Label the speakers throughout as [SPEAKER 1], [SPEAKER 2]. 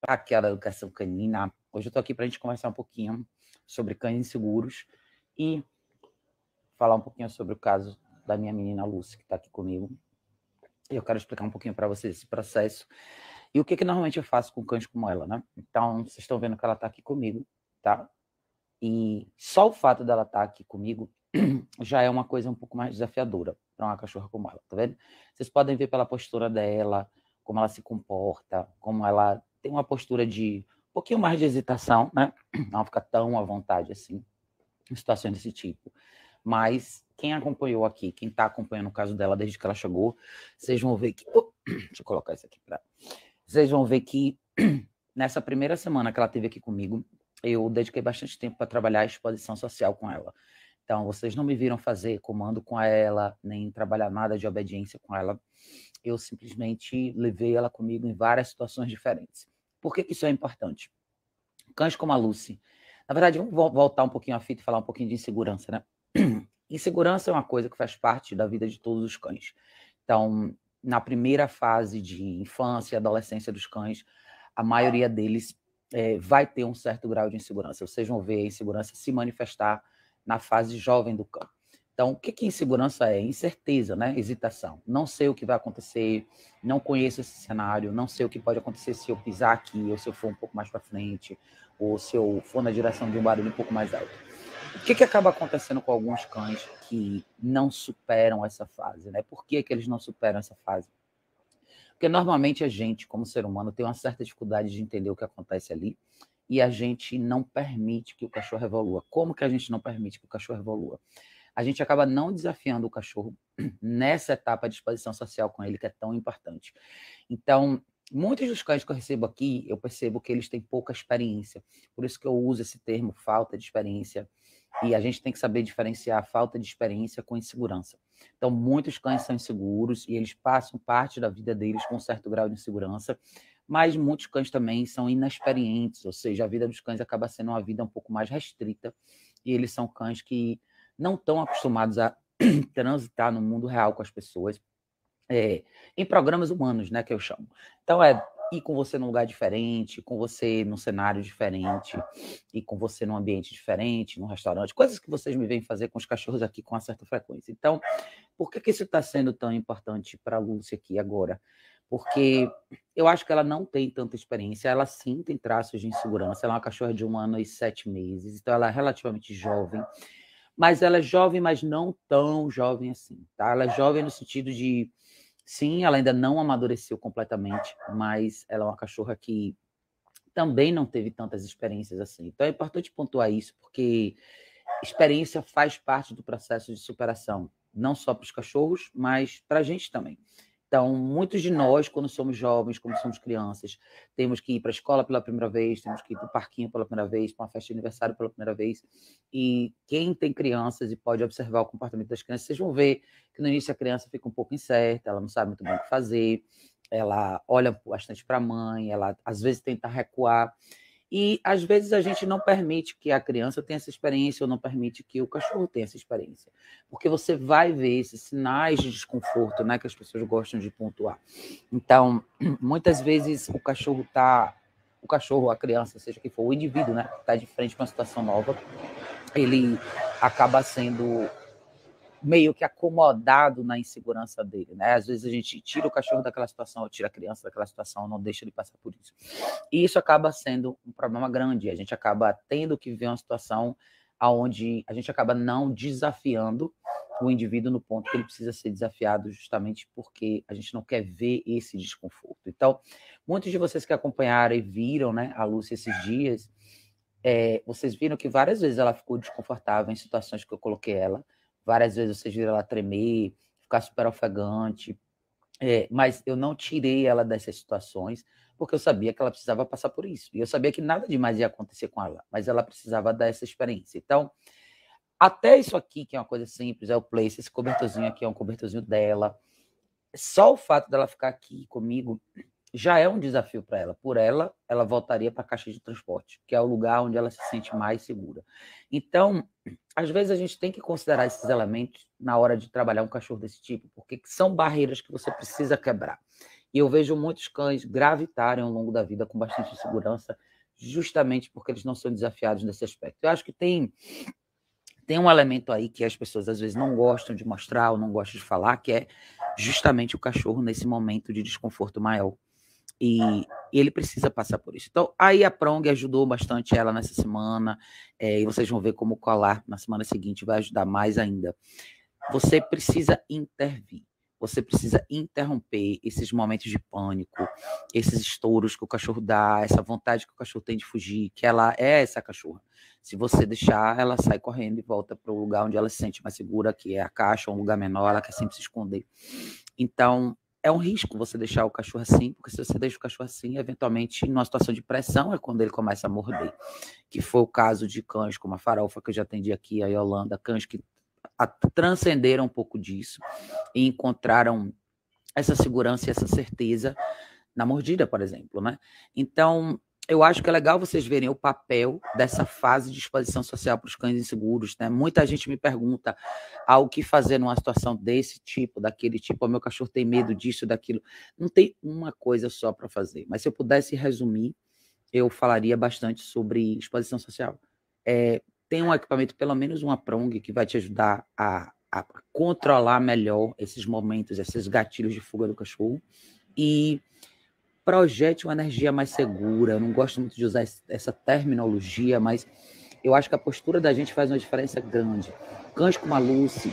[SPEAKER 1] Tá aquela educação canina. Hoje eu estou aqui para a gente conversar um pouquinho sobre cães seguros e falar um pouquinho sobre o caso da minha menina Lúcia, que está aqui comigo. E eu quero explicar um pouquinho para vocês esse processo e o que, que normalmente eu faço com cães como ela, né? Então, vocês estão vendo que ela está aqui comigo, tá? E só o fato dela estar tá aqui comigo já é uma coisa um pouco mais desafiadora para uma cachorra como ela, tá vendo? Vocês podem ver pela postura dela, como ela se comporta, como ela tem uma postura de um pouquinho mais de hesitação, né? Não fica tão à vontade assim em situações desse tipo. Mas quem acompanhou aqui, quem está acompanhando o caso dela desde que ela chegou, vocês vão ver que. deixa eu colocar isso aqui pra. Vocês vão ver que nessa primeira semana que ela teve aqui comigo, eu dediquei bastante tempo para trabalhar a exposição social com ela. Então, vocês não me viram fazer comando com ela, nem trabalhar nada de obediência com ela. Eu simplesmente levei ela comigo em várias situações diferentes. Por que, que isso é importante? Cães como a Lucy. Na verdade, vamos voltar um pouquinho à fita e falar um pouquinho de insegurança, né? Insegurança é uma coisa que faz parte da vida de todos os cães. Então, na primeira fase de infância e adolescência dos cães, a maioria deles é, vai ter um certo grau de insegurança. Vocês vão ver a insegurança se manifestar na fase jovem do cão. Então, o que, que insegurança é? Incerteza, né? Hesitação. Não sei o que vai acontecer, não conheço esse cenário, não sei o que pode acontecer se eu pisar aqui, ou se eu for um pouco mais para frente, ou se eu for na direção de um barulho um pouco mais alto. O que, que acaba acontecendo com alguns cães que não superam essa fase, né? Por que, que eles não superam essa fase? Porque normalmente a gente, como ser humano, tem uma certa dificuldade de entender o que acontece ali e a gente não permite que o cachorro evolua. Como que a gente não permite que o cachorro evolua? a gente acaba não desafiando o cachorro nessa etapa de exposição social com ele, que é tão importante. Então, muitos dos cães que eu recebo aqui, eu percebo que eles têm pouca experiência. Por isso que eu uso esse termo, falta de experiência. E a gente tem que saber diferenciar a falta de experiência com insegurança. Então, muitos cães são inseguros e eles passam parte da vida deles com um certo grau de insegurança, mas muitos cães também são inexperientes, ou seja, a vida dos cães acaba sendo uma vida um pouco mais restrita e eles são cães que não estão acostumados a transitar no mundo real com as pessoas, é, em programas humanos, né, que eu chamo. Então é ir com você num lugar diferente, com você num cenário diferente, e com você num ambiente diferente, num restaurante, coisas que vocês me vêm fazer com os cachorros aqui com uma certa frequência. Então, por que, que isso está sendo tão importante para a Lúcia aqui agora? Porque eu acho que ela não tem tanta experiência, ela sim tem traços de insegurança, ela é uma cachorra de um ano e sete meses, então ela é relativamente jovem mas ela é jovem, mas não tão jovem assim, tá? Ela é jovem no sentido de, sim, ela ainda não amadureceu completamente, mas ela é uma cachorra que também não teve tantas experiências assim. Então é importante pontuar isso, porque experiência faz parte do processo de superação, não só para os cachorros, mas para a gente também. Então, muitos de é. nós, quando somos jovens, quando somos crianças, temos que ir para a escola pela primeira vez, temos que ir para o parquinho pela primeira vez, para uma festa de aniversário pela primeira vez. E quem tem crianças e pode observar o comportamento das crianças, vocês vão ver que no início a criança fica um pouco incerta, ela não sabe muito bem o que fazer, ela olha bastante para a mãe, ela às vezes tenta recuar. E às vezes a gente não permite que a criança tenha essa experiência ou não permite que o cachorro tenha essa experiência. Porque você vai ver esses sinais de desconforto, né, que as pessoas gostam de pontuar. Então, muitas vezes o cachorro tá o cachorro, a criança, seja que for o indivíduo, né, tá de frente com uma situação nova, ele acaba sendo meio que acomodado na insegurança dele, né? Às vezes a gente tira o cachorro daquela situação, ou tira a criança daquela situação, não deixa ele passar por isso. E isso acaba sendo um problema grande. A gente acaba tendo que ver uma situação aonde a gente acaba não desafiando o indivíduo no ponto que ele precisa ser desafiado, justamente porque a gente não quer ver esse desconforto. Então, muitos de vocês que acompanharam e viram, né, a Lúcia esses dias, é, vocês viram que várias vezes ela ficou desconfortável em situações que eu coloquei ela Várias vezes vocês viram ela tremer, ficar super ofegante. É, mas eu não tirei ela dessas situações, porque eu sabia que ela precisava passar por isso. E eu sabia que nada demais ia acontecer com ela, mas ela precisava dar essa experiência. Então, até isso aqui, que é uma coisa simples, é o place, esse cobertorzinho aqui é um cobertorzinho dela. Só o fato dela ficar aqui comigo já é um desafio para ela. Por ela, ela voltaria para a caixa de transporte, que é o lugar onde ela se sente mais segura. Então, às vezes a gente tem que considerar esses elementos na hora de trabalhar um cachorro desse tipo, porque são barreiras que você precisa quebrar. E eu vejo muitos cães gravitarem ao longo da vida com bastante segurança, justamente porque eles não são desafiados nesse aspecto. Eu acho que tem tem um elemento aí que as pessoas às vezes não gostam de mostrar ou não gostam de falar, que é justamente o cachorro nesse momento de desconforto maior e ele precisa passar por isso. Então, aí a Prong ajudou bastante ela nessa semana, é, e vocês vão ver como colar na semana seguinte vai ajudar mais ainda. Você precisa intervir. Você precisa interromper esses momentos de pânico, esses estouros que o cachorro dá, essa vontade que o cachorro tem de fugir, que ela é essa cachorra. Se você deixar, ela sai correndo e volta para o lugar onde ela se sente mais segura, que é a caixa, um lugar menor, ela quer sempre se esconder. Então, é um risco você deixar o cachorro assim, porque se você deixa o cachorro assim, eventualmente, numa situação de pressão, é quando ele começa a morder. Que foi o caso de cães como a farofa, que eu já atendi aqui, a Yolanda, cães que transcenderam um pouco disso e encontraram essa segurança e essa certeza na mordida, por exemplo, né? Então, eu acho que é legal vocês verem o papel dessa fase de exposição social para os cães inseguros. Né? Muita gente me pergunta ah, o que fazer numa situação desse tipo, daquele tipo, O meu cachorro tem medo disso, daquilo. Não tem uma coisa só para fazer, mas se eu pudesse resumir, eu falaria bastante sobre exposição social. É, tem um equipamento, pelo menos uma prong, que vai te ajudar a, a controlar melhor esses momentos, esses gatilhos de fuga do cachorro. E projete uma energia mais segura. Eu não gosto muito de usar essa terminologia, mas eu acho que a postura da gente faz uma diferença grande. Cães como a Lucy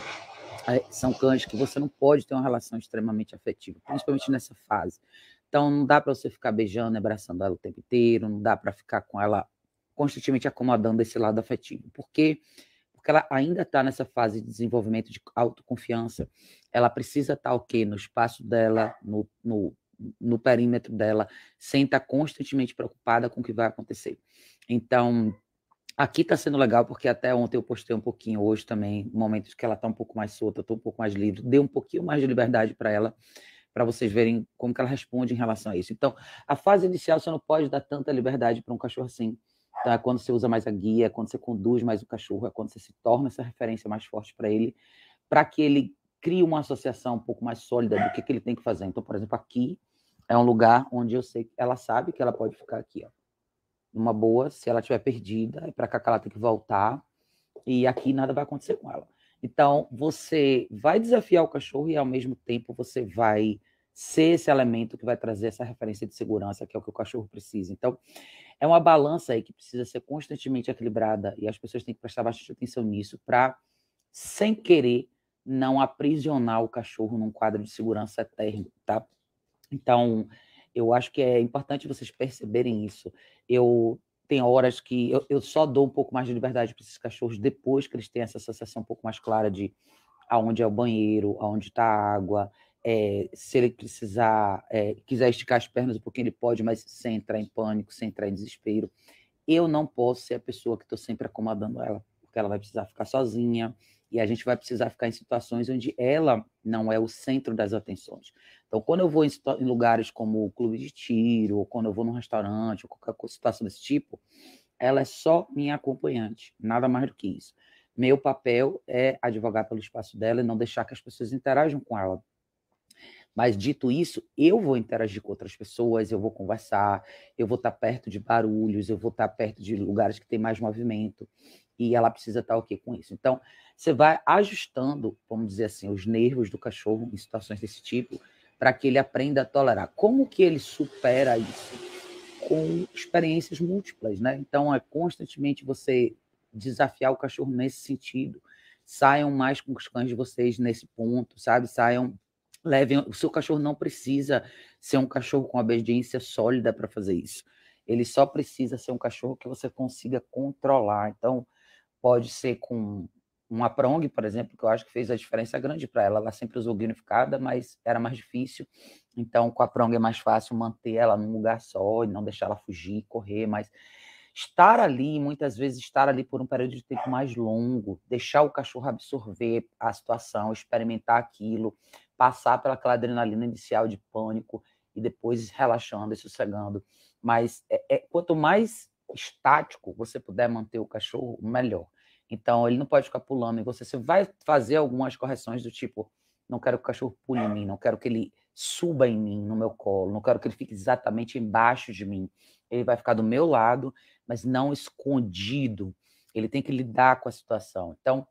[SPEAKER 1] é, são cães que você não pode ter uma relação extremamente afetiva, principalmente nessa fase. Então, não dá para você ficar beijando, abraçando ela o tempo inteiro, não dá para ficar com ela constantemente acomodando esse lado afetivo. Por quê? Porque ela ainda está nessa fase de desenvolvimento de autoconfiança. Ela precisa estar tá ok no espaço dela, no, no no perímetro dela, sem estar constantemente preocupada com o que vai acontecer. Então, aqui está sendo legal, porque até ontem eu postei um pouquinho, hoje também, momentos que ela está um pouco mais solta, estou um pouco mais livre, dei um pouquinho mais de liberdade para ela, para vocês verem como que ela responde em relação a isso. Então, a fase inicial você não pode dar tanta liberdade para um cachorro assim. Tá? Quando você usa mais a guia, quando você conduz mais o cachorro, é quando você se torna essa referência mais forte para ele, para que ele cria uma associação um pouco mais sólida do que, que ele tem que fazer. Então, por exemplo, aqui é um lugar onde eu sei que ela sabe que ela pode ficar aqui, ó. Numa boa, se ela estiver perdida, é para cá que ela tem que voltar, e aqui nada vai acontecer com ela. Então, você vai desafiar o cachorro e, ao mesmo tempo, você vai ser esse elemento que vai trazer essa referência de segurança, que é o que o cachorro precisa. Então, é uma balança aí que precisa ser constantemente equilibrada e as pessoas têm que prestar bastante atenção nisso para, sem querer, não aprisionar o cachorro num quadro de segurança térmica, tá? Então, eu acho que é importante vocês perceberem isso. Eu tem horas que eu, eu só dou um pouco mais de liberdade para esses cachorros depois que eles têm essa sensação um pouco mais clara de aonde é o banheiro, aonde está a água, é, se ele precisar, é, quiser esticar as pernas um pouquinho, ele pode, mas sem entrar em pânico, sem entrar em desespero. Eu não posso ser a pessoa que estou sempre acomodando ela, porque ela vai precisar ficar sozinha, e a gente vai precisar ficar em situações onde ela não é o centro das atenções. Então, quando eu vou em, em lugares como o clube de tiro, ou quando eu vou num restaurante, ou qualquer situação desse tipo, ela é só minha acompanhante, nada mais do que isso. Meu papel é advogar pelo espaço dela e não deixar que as pessoas interajam com ela. Mas dito isso, eu vou interagir com outras pessoas, eu vou conversar, eu vou estar perto de barulhos, eu vou estar perto de lugares que tem mais movimento e ela precisa estar o com isso. Então, você vai ajustando, vamos dizer assim, os nervos do cachorro em situações desse tipo, para que ele aprenda a tolerar. Como que ele supera isso? Com experiências múltiplas, né? Então, é constantemente você desafiar o cachorro nesse sentido. Saiam mais com os cães de vocês nesse ponto, sabe? Saiam levem. O seu cachorro não precisa ser um cachorro com obediência sólida para fazer isso. Ele só precisa ser um cachorro que você consiga controlar. Então, pode ser com uma prong, por exemplo, que eu acho que fez a diferença grande para ela. Ela sempre usou unificada, mas era mais difícil. Então, com a prong é mais fácil manter ela num lugar só e não deixar ela fugir, correr, mas estar ali, muitas vezes estar ali por um período de tempo mais longo, deixar o cachorro absorver a situação, experimentar aquilo, passar pelaquela adrenalina inicial de pânico e depois relaxando e sossegando. Mas é, é, quanto mais estático você puder manter o cachorro, melhor. Então, ele não pode ficar pulando em você. Você vai fazer algumas correções do tipo: não quero que o cachorro pule em mim, não quero que ele suba em mim, no meu colo, não quero que ele fique exatamente embaixo de mim. Ele vai ficar do meu lado, mas não escondido. Ele tem que lidar com a situação. Então,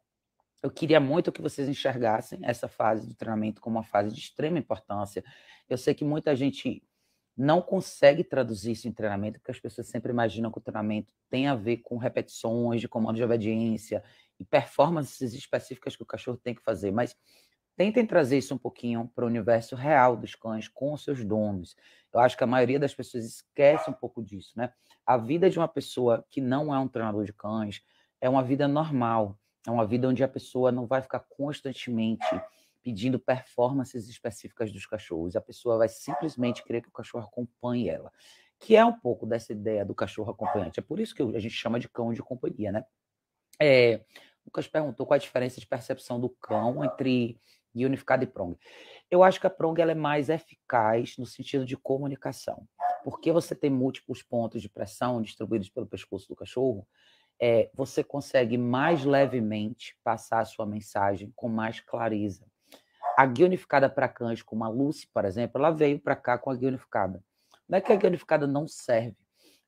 [SPEAKER 1] eu queria muito que vocês enxergassem essa fase do treinamento como uma fase de extrema importância. Eu sei que muita gente não consegue traduzir isso em treinamento, porque as pessoas sempre imaginam que o treinamento tem a ver com repetições de comandos de obediência e performances específicas que o cachorro tem que fazer, mas tentem trazer isso um pouquinho para o universo real dos cães com os seus donos. Eu acho que a maioria das pessoas esquece um pouco disso, né? A vida de uma pessoa que não é um treinador de cães é uma vida normal, é uma vida onde a pessoa não vai ficar constantemente pedindo performances específicas dos cachorros. A pessoa vai simplesmente querer que o cachorro acompanhe ela, que é um pouco dessa ideia do cachorro acompanhante. É por isso que a gente chama de cão de companhia, né? É, Lucas perguntou qual a diferença de percepção do cão entre unificado e prong. Eu acho que a prong ela é mais eficaz no sentido de comunicação, porque você tem múltiplos pontos de pressão distribuídos pelo pescoço do cachorro. É, você consegue mais levemente passar a sua mensagem com mais clareza a guia unificada para cães, como a Lucy, por exemplo, ela veio para cá com a guia unificada. Não é que a guia unificada não serve,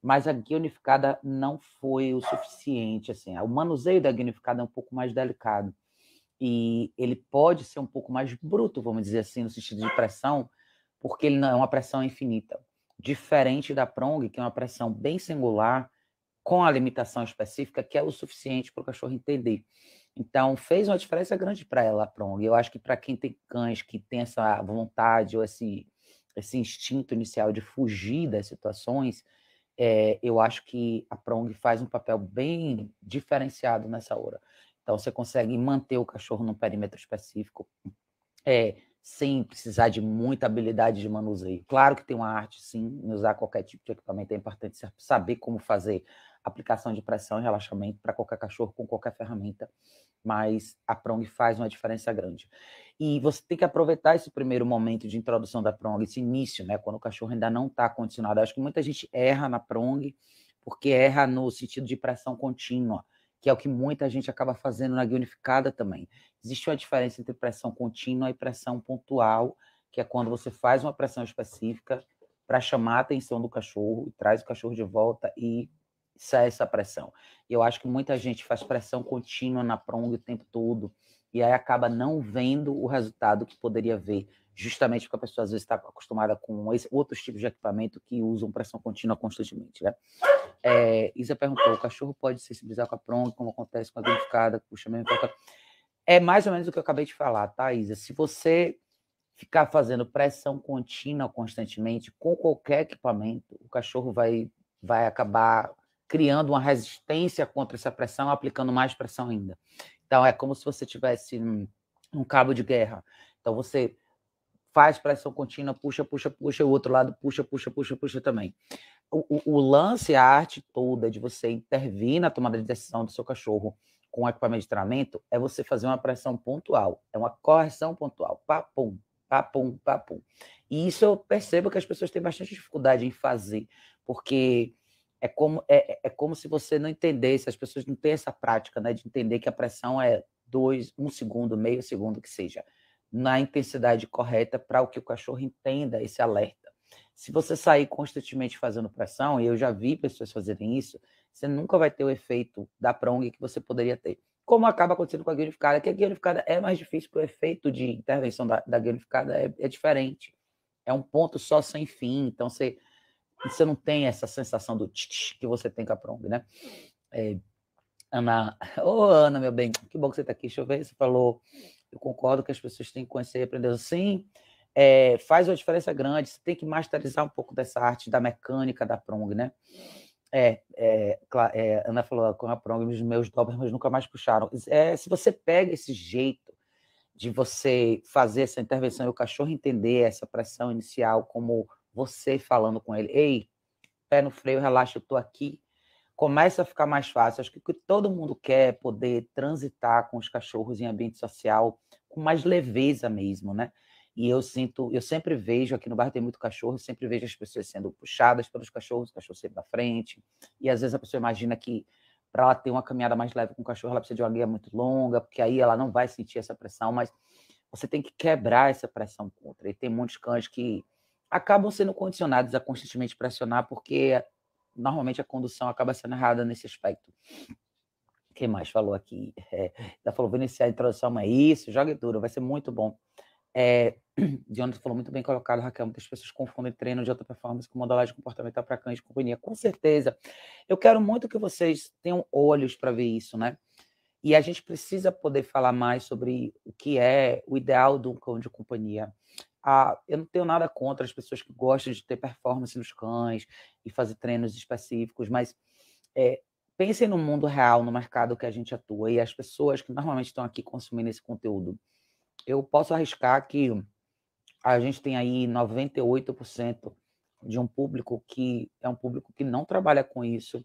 [SPEAKER 1] mas a guia unificada não foi o suficiente. Assim, o manuseio da guia unificada é um pouco mais delicado e ele pode ser um pouco mais bruto, vamos dizer assim, no sentido de pressão, porque ele não é uma pressão infinita. Diferente da prong, que é uma pressão bem singular, com a limitação específica, que é o suficiente para o cachorro entender. Então, fez uma diferença grande para ela, a Prong. Eu acho que para quem tem cães, que tem essa vontade ou esse, esse instinto inicial de fugir das situações, é, eu acho que a Prong faz um papel bem diferenciado nessa hora. Então, você consegue manter o cachorro num perímetro específico, é, sem precisar de muita habilidade de manuseio. Claro que tem uma arte, sim, em usar qualquer tipo de equipamento, é importante saber como fazer aplicação de pressão e relaxamento para qualquer cachorro com qualquer ferramenta, mas a prong faz uma diferença grande. E você tem que aproveitar esse primeiro momento de introdução da prong, esse início, né, quando o cachorro ainda não está condicionado. Eu acho que muita gente erra na prong, porque erra no sentido de pressão contínua, que é o que muita gente acaba fazendo na guia unificada também. Existe uma diferença entre pressão contínua e pressão pontual, que é quando você faz uma pressão específica para chamar a atenção do cachorro, traz o cachorro de volta e isso é essa pressão. E eu acho que muita gente faz pressão contínua na prong o tempo todo e aí acaba não vendo o resultado que poderia ver, justamente porque a pessoa às vezes está acostumada com outros tipos de equipamento que usam pressão contínua constantemente, né? É, Isa perguntou, o cachorro pode sensibilizar com a prong, como acontece com a danificada, puxa mesmo... É mais ou menos o que eu acabei de falar, tá, Isa? Se você ficar fazendo pressão contínua constantemente com qualquer equipamento, o cachorro vai, vai acabar criando uma resistência contra essa pressão, aplicando mais pressão ainda. Então, é como se você tivesse um, um cabo de guerra. Então, você faz pressão contínua, puxa, puxa, puxa, o outro lado puxa, puxa, puxa, puxa também. O, o, o, lance, a arte toda de você intervir na tomada de decisão do seu cachorro com o equipamento de treinamento é você fazer uma pressão pontual, é uma correção pontual, papum, papum, papum. E isso eu percebo que as pessoas têm bastante dificuldade em fazer, porque é como, é, é, é como se você não entendesse, as pessoas não têm essa prática né, de entender que a pressão é dois, um segundo, meio segundo, que seja, na intensidade correta para o que o cachorro entenda esse alerta. Se você sair constantemente fazendo pressão, e eu já vi pessoas fazerem isso, você nunca vai ter o efeito da prong que você poderia ter. Como acaba acontecendo com a guia que a guia é mais difícil, porque o efeito de intervenção da, da é, é diferente. É um ponto só sem fim, então você e você não tem essa sensação do tch que você tem com a prong, né? É, Ana, ô oh, Ana, meu bem, que bom que você está aqui, deixa eu ver, você falou, eu concordo que as pessoas têm que conhecer e aprender, sim, é, faz uma diferença grande, você tem que masterizar um pouco dessa arte da mecânica da prong, né? É, é, é Ana falou, com a prong, os meus dobermans nunca mais puxaram. É, se você pega esse jeito de você fazer essa intervenção e o cachorro entender essa pressão inicial como você falando com ele, ei, pé no freio, relaxa, eu tô aqui. Começa a ficar mais fácil. Acho que que todo mundo quer é poder transitar com os cachorros em ambiente social com mais leveza mesmo, né? E eu sinto, eu sempre vejo, aqui no bairro tem muito cachorro, eu sempre vejo as pessoas sendo puxadas pelos cachorros, o cachorro sempre da frente. E às vezes a pessoa imagina que para ela ter uma caminhada mais leve com o cachorro, ela precisa de uma guia muito longa, porque aí ela não vai sentir essa pressão, mas você tem que quebrar essa pressão contra. E tem muitos cães que acabam sendo condicionados a constantemente pressionar, porque normalmente a condução acaba sendo errada nesse aspecto. Quem mais falou aqui? É, já falou, vou iniciar a introdução, mas é isso, joga duro, vai ser muito bom. É, Dionis falou muito bem colocado, Raquel. Muitas pessoas confundem treino de alta performance com modelagem comportamental para cães de companhia. Com certeza. Eu quero muito que vocês tenham olhos para ver isso, né? E a gente precisa poder falar mais sobre o que é o ideal de um cão de companhia a, eu não tenho nada contra as pessoas que gostam de ter performance nos cães e fazer treinos específicos, mas é, pensem no mundo real, no mercado que a gente atua e as pessoas que normalmente estão aqui consumindo esse conteúdo. Eu posso arriscar que a gente tem aí 98% de um público que é um público que não trabalha com isso,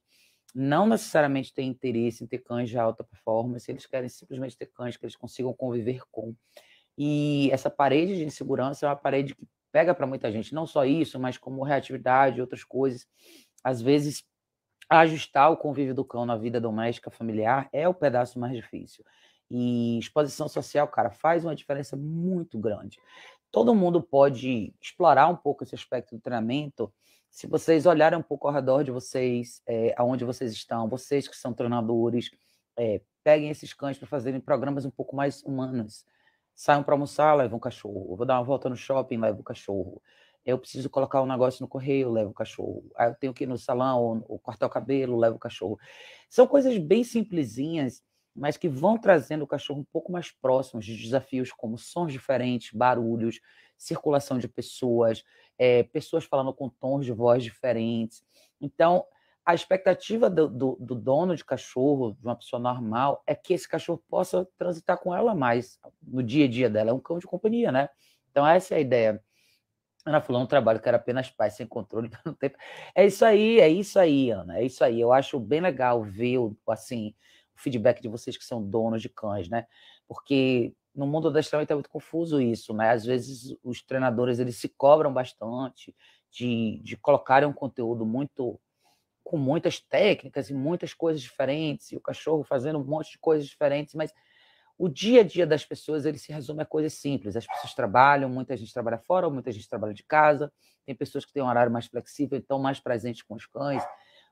[SPEAKER 1] não necessariamente tem interesse em ter cães de alta performance, eles querem simplesmente ter cães que eles consigam conviver com. E essa parede de insegurança é uma parede que pega para muita gente, não só isso, mas como reatividade, outras coisas. Às vezes, ajustar o convívio do cão na vida doméstica familiar é o pedaço mais difícil. E exposição social, cara, faz uma diferença muito grande. Todo mundo pode explorar um pouco esse aspecto do treinamento. Se vocês olharem um pouco ao redor de vocês, é, aonde vocês estão, vocês que são treinadores, é, peguem esses cães para fazerem programas um pouco mais humanos saiam para almoçar, levam o cachorro. vou dar uma volta no shopping, levo o cachorro. Eu preciso colocar um negócio no correio, levo o cachorro. Aí eu tenho que ir no salão ou, ou cortar o cabelo, levo o cachorro. São coisas bem simplesinhas, mas que vão trazendo o cachorro um pouco mais próximo de desafios como sons diferentes, barulhos, circulação de pessoas, é, pessoas falando com tons de voz diferentes. Então, a expectativa do, do, do, dono de cachorro, de uma pessoa normal, é que esse cachorro possa transitar com ela mais no dia a dia dela. É um cão de companhia, né? Então, essa é a ideia. Ana falou é um trabalho que era apenas paz, sem controle tempo. É isso aí, é isso aí, Ana. É isso aí. Eu acho bem legal ver assim, o feedback de vocês que são donos de cães, né? Porque no mundo da treinamento é muito confuso isso, né? Às vezes os treinadores eles se cobram bastante de, de colocarem um conteúdo muito com muitas técnicas e muitas coisas diferentes, e o cachorro fazendo um monte de coisas diferentes, mas o dia a dia das pessoas ele se resume a coisas simples. As pessoas trabalham, muita gente trabalha fora, muita gente trabalha de casa, tem pessoas que têm um horário mais flexível, então mais presentes com os cães.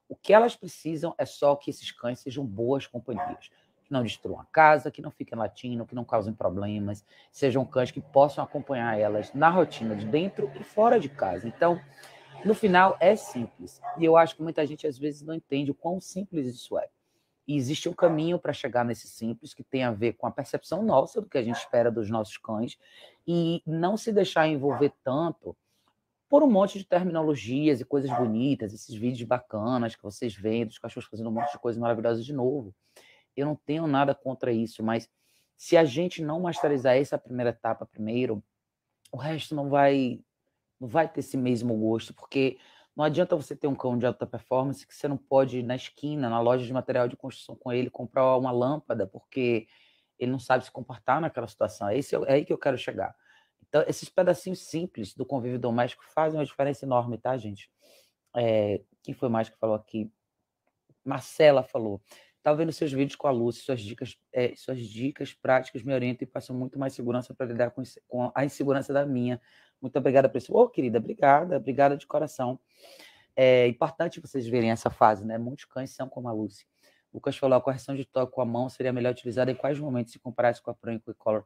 [SPEAKER 1] O que elas precisam é só que esses cães sejam boas companhias, que não destruam a casa, que não fiquem latindo, que não causem problemas, sejam cães que possam acompanhar elas na rotina de dentro e fora de casa. Então, no final, é simples. E eu acho que muita gente, às vezes, não entende o quão simples isso é. E existe um caminho para chegar nesse simples que tem a ver com a percepção nossa do que a gente espera dos nossos cães e não se deixar envolver tanto por um monte de terminologias e coisas bonitas, esses vídeos bacanas que vocês veem dos cachorros fazendo um monte de coisas maravilhosas de novo. Eu não tenho nada contra isso, mas se a gente não masterizar essa primeira etapa primeiro, o resto não vai não vai ter esse mesmo gosto, porque não adianta você ter um cão de alta performance que você não pode ir na esquina, na loja de material de construção com ele, comprar uma lâmpada, porque ele não sabe se comportar naquela situação. É esse é, é aí que eu quero chegar. Então, esses pedacinhos simples do convívio doméstico fazem uma diferença enorme, tá, gente? É, quem foi mais que falou aqui? Marcela falou. Tá vendo seus vídeos com a Lúcia, suas dicas, é, suas dicas práticas me orientam e passam muito mais segurança para lidar com, com a insegurança da minha muito obrigada, isso. Ô, oh, querida, obrigada, obrigada de coração. É importante vocês verem essa fase, né? Muitos cães são como a Lucy. O Lucas falou, a correção de toque com a mão seria melhor utilizada em quais momentos se comparasse com a Pro e o Color?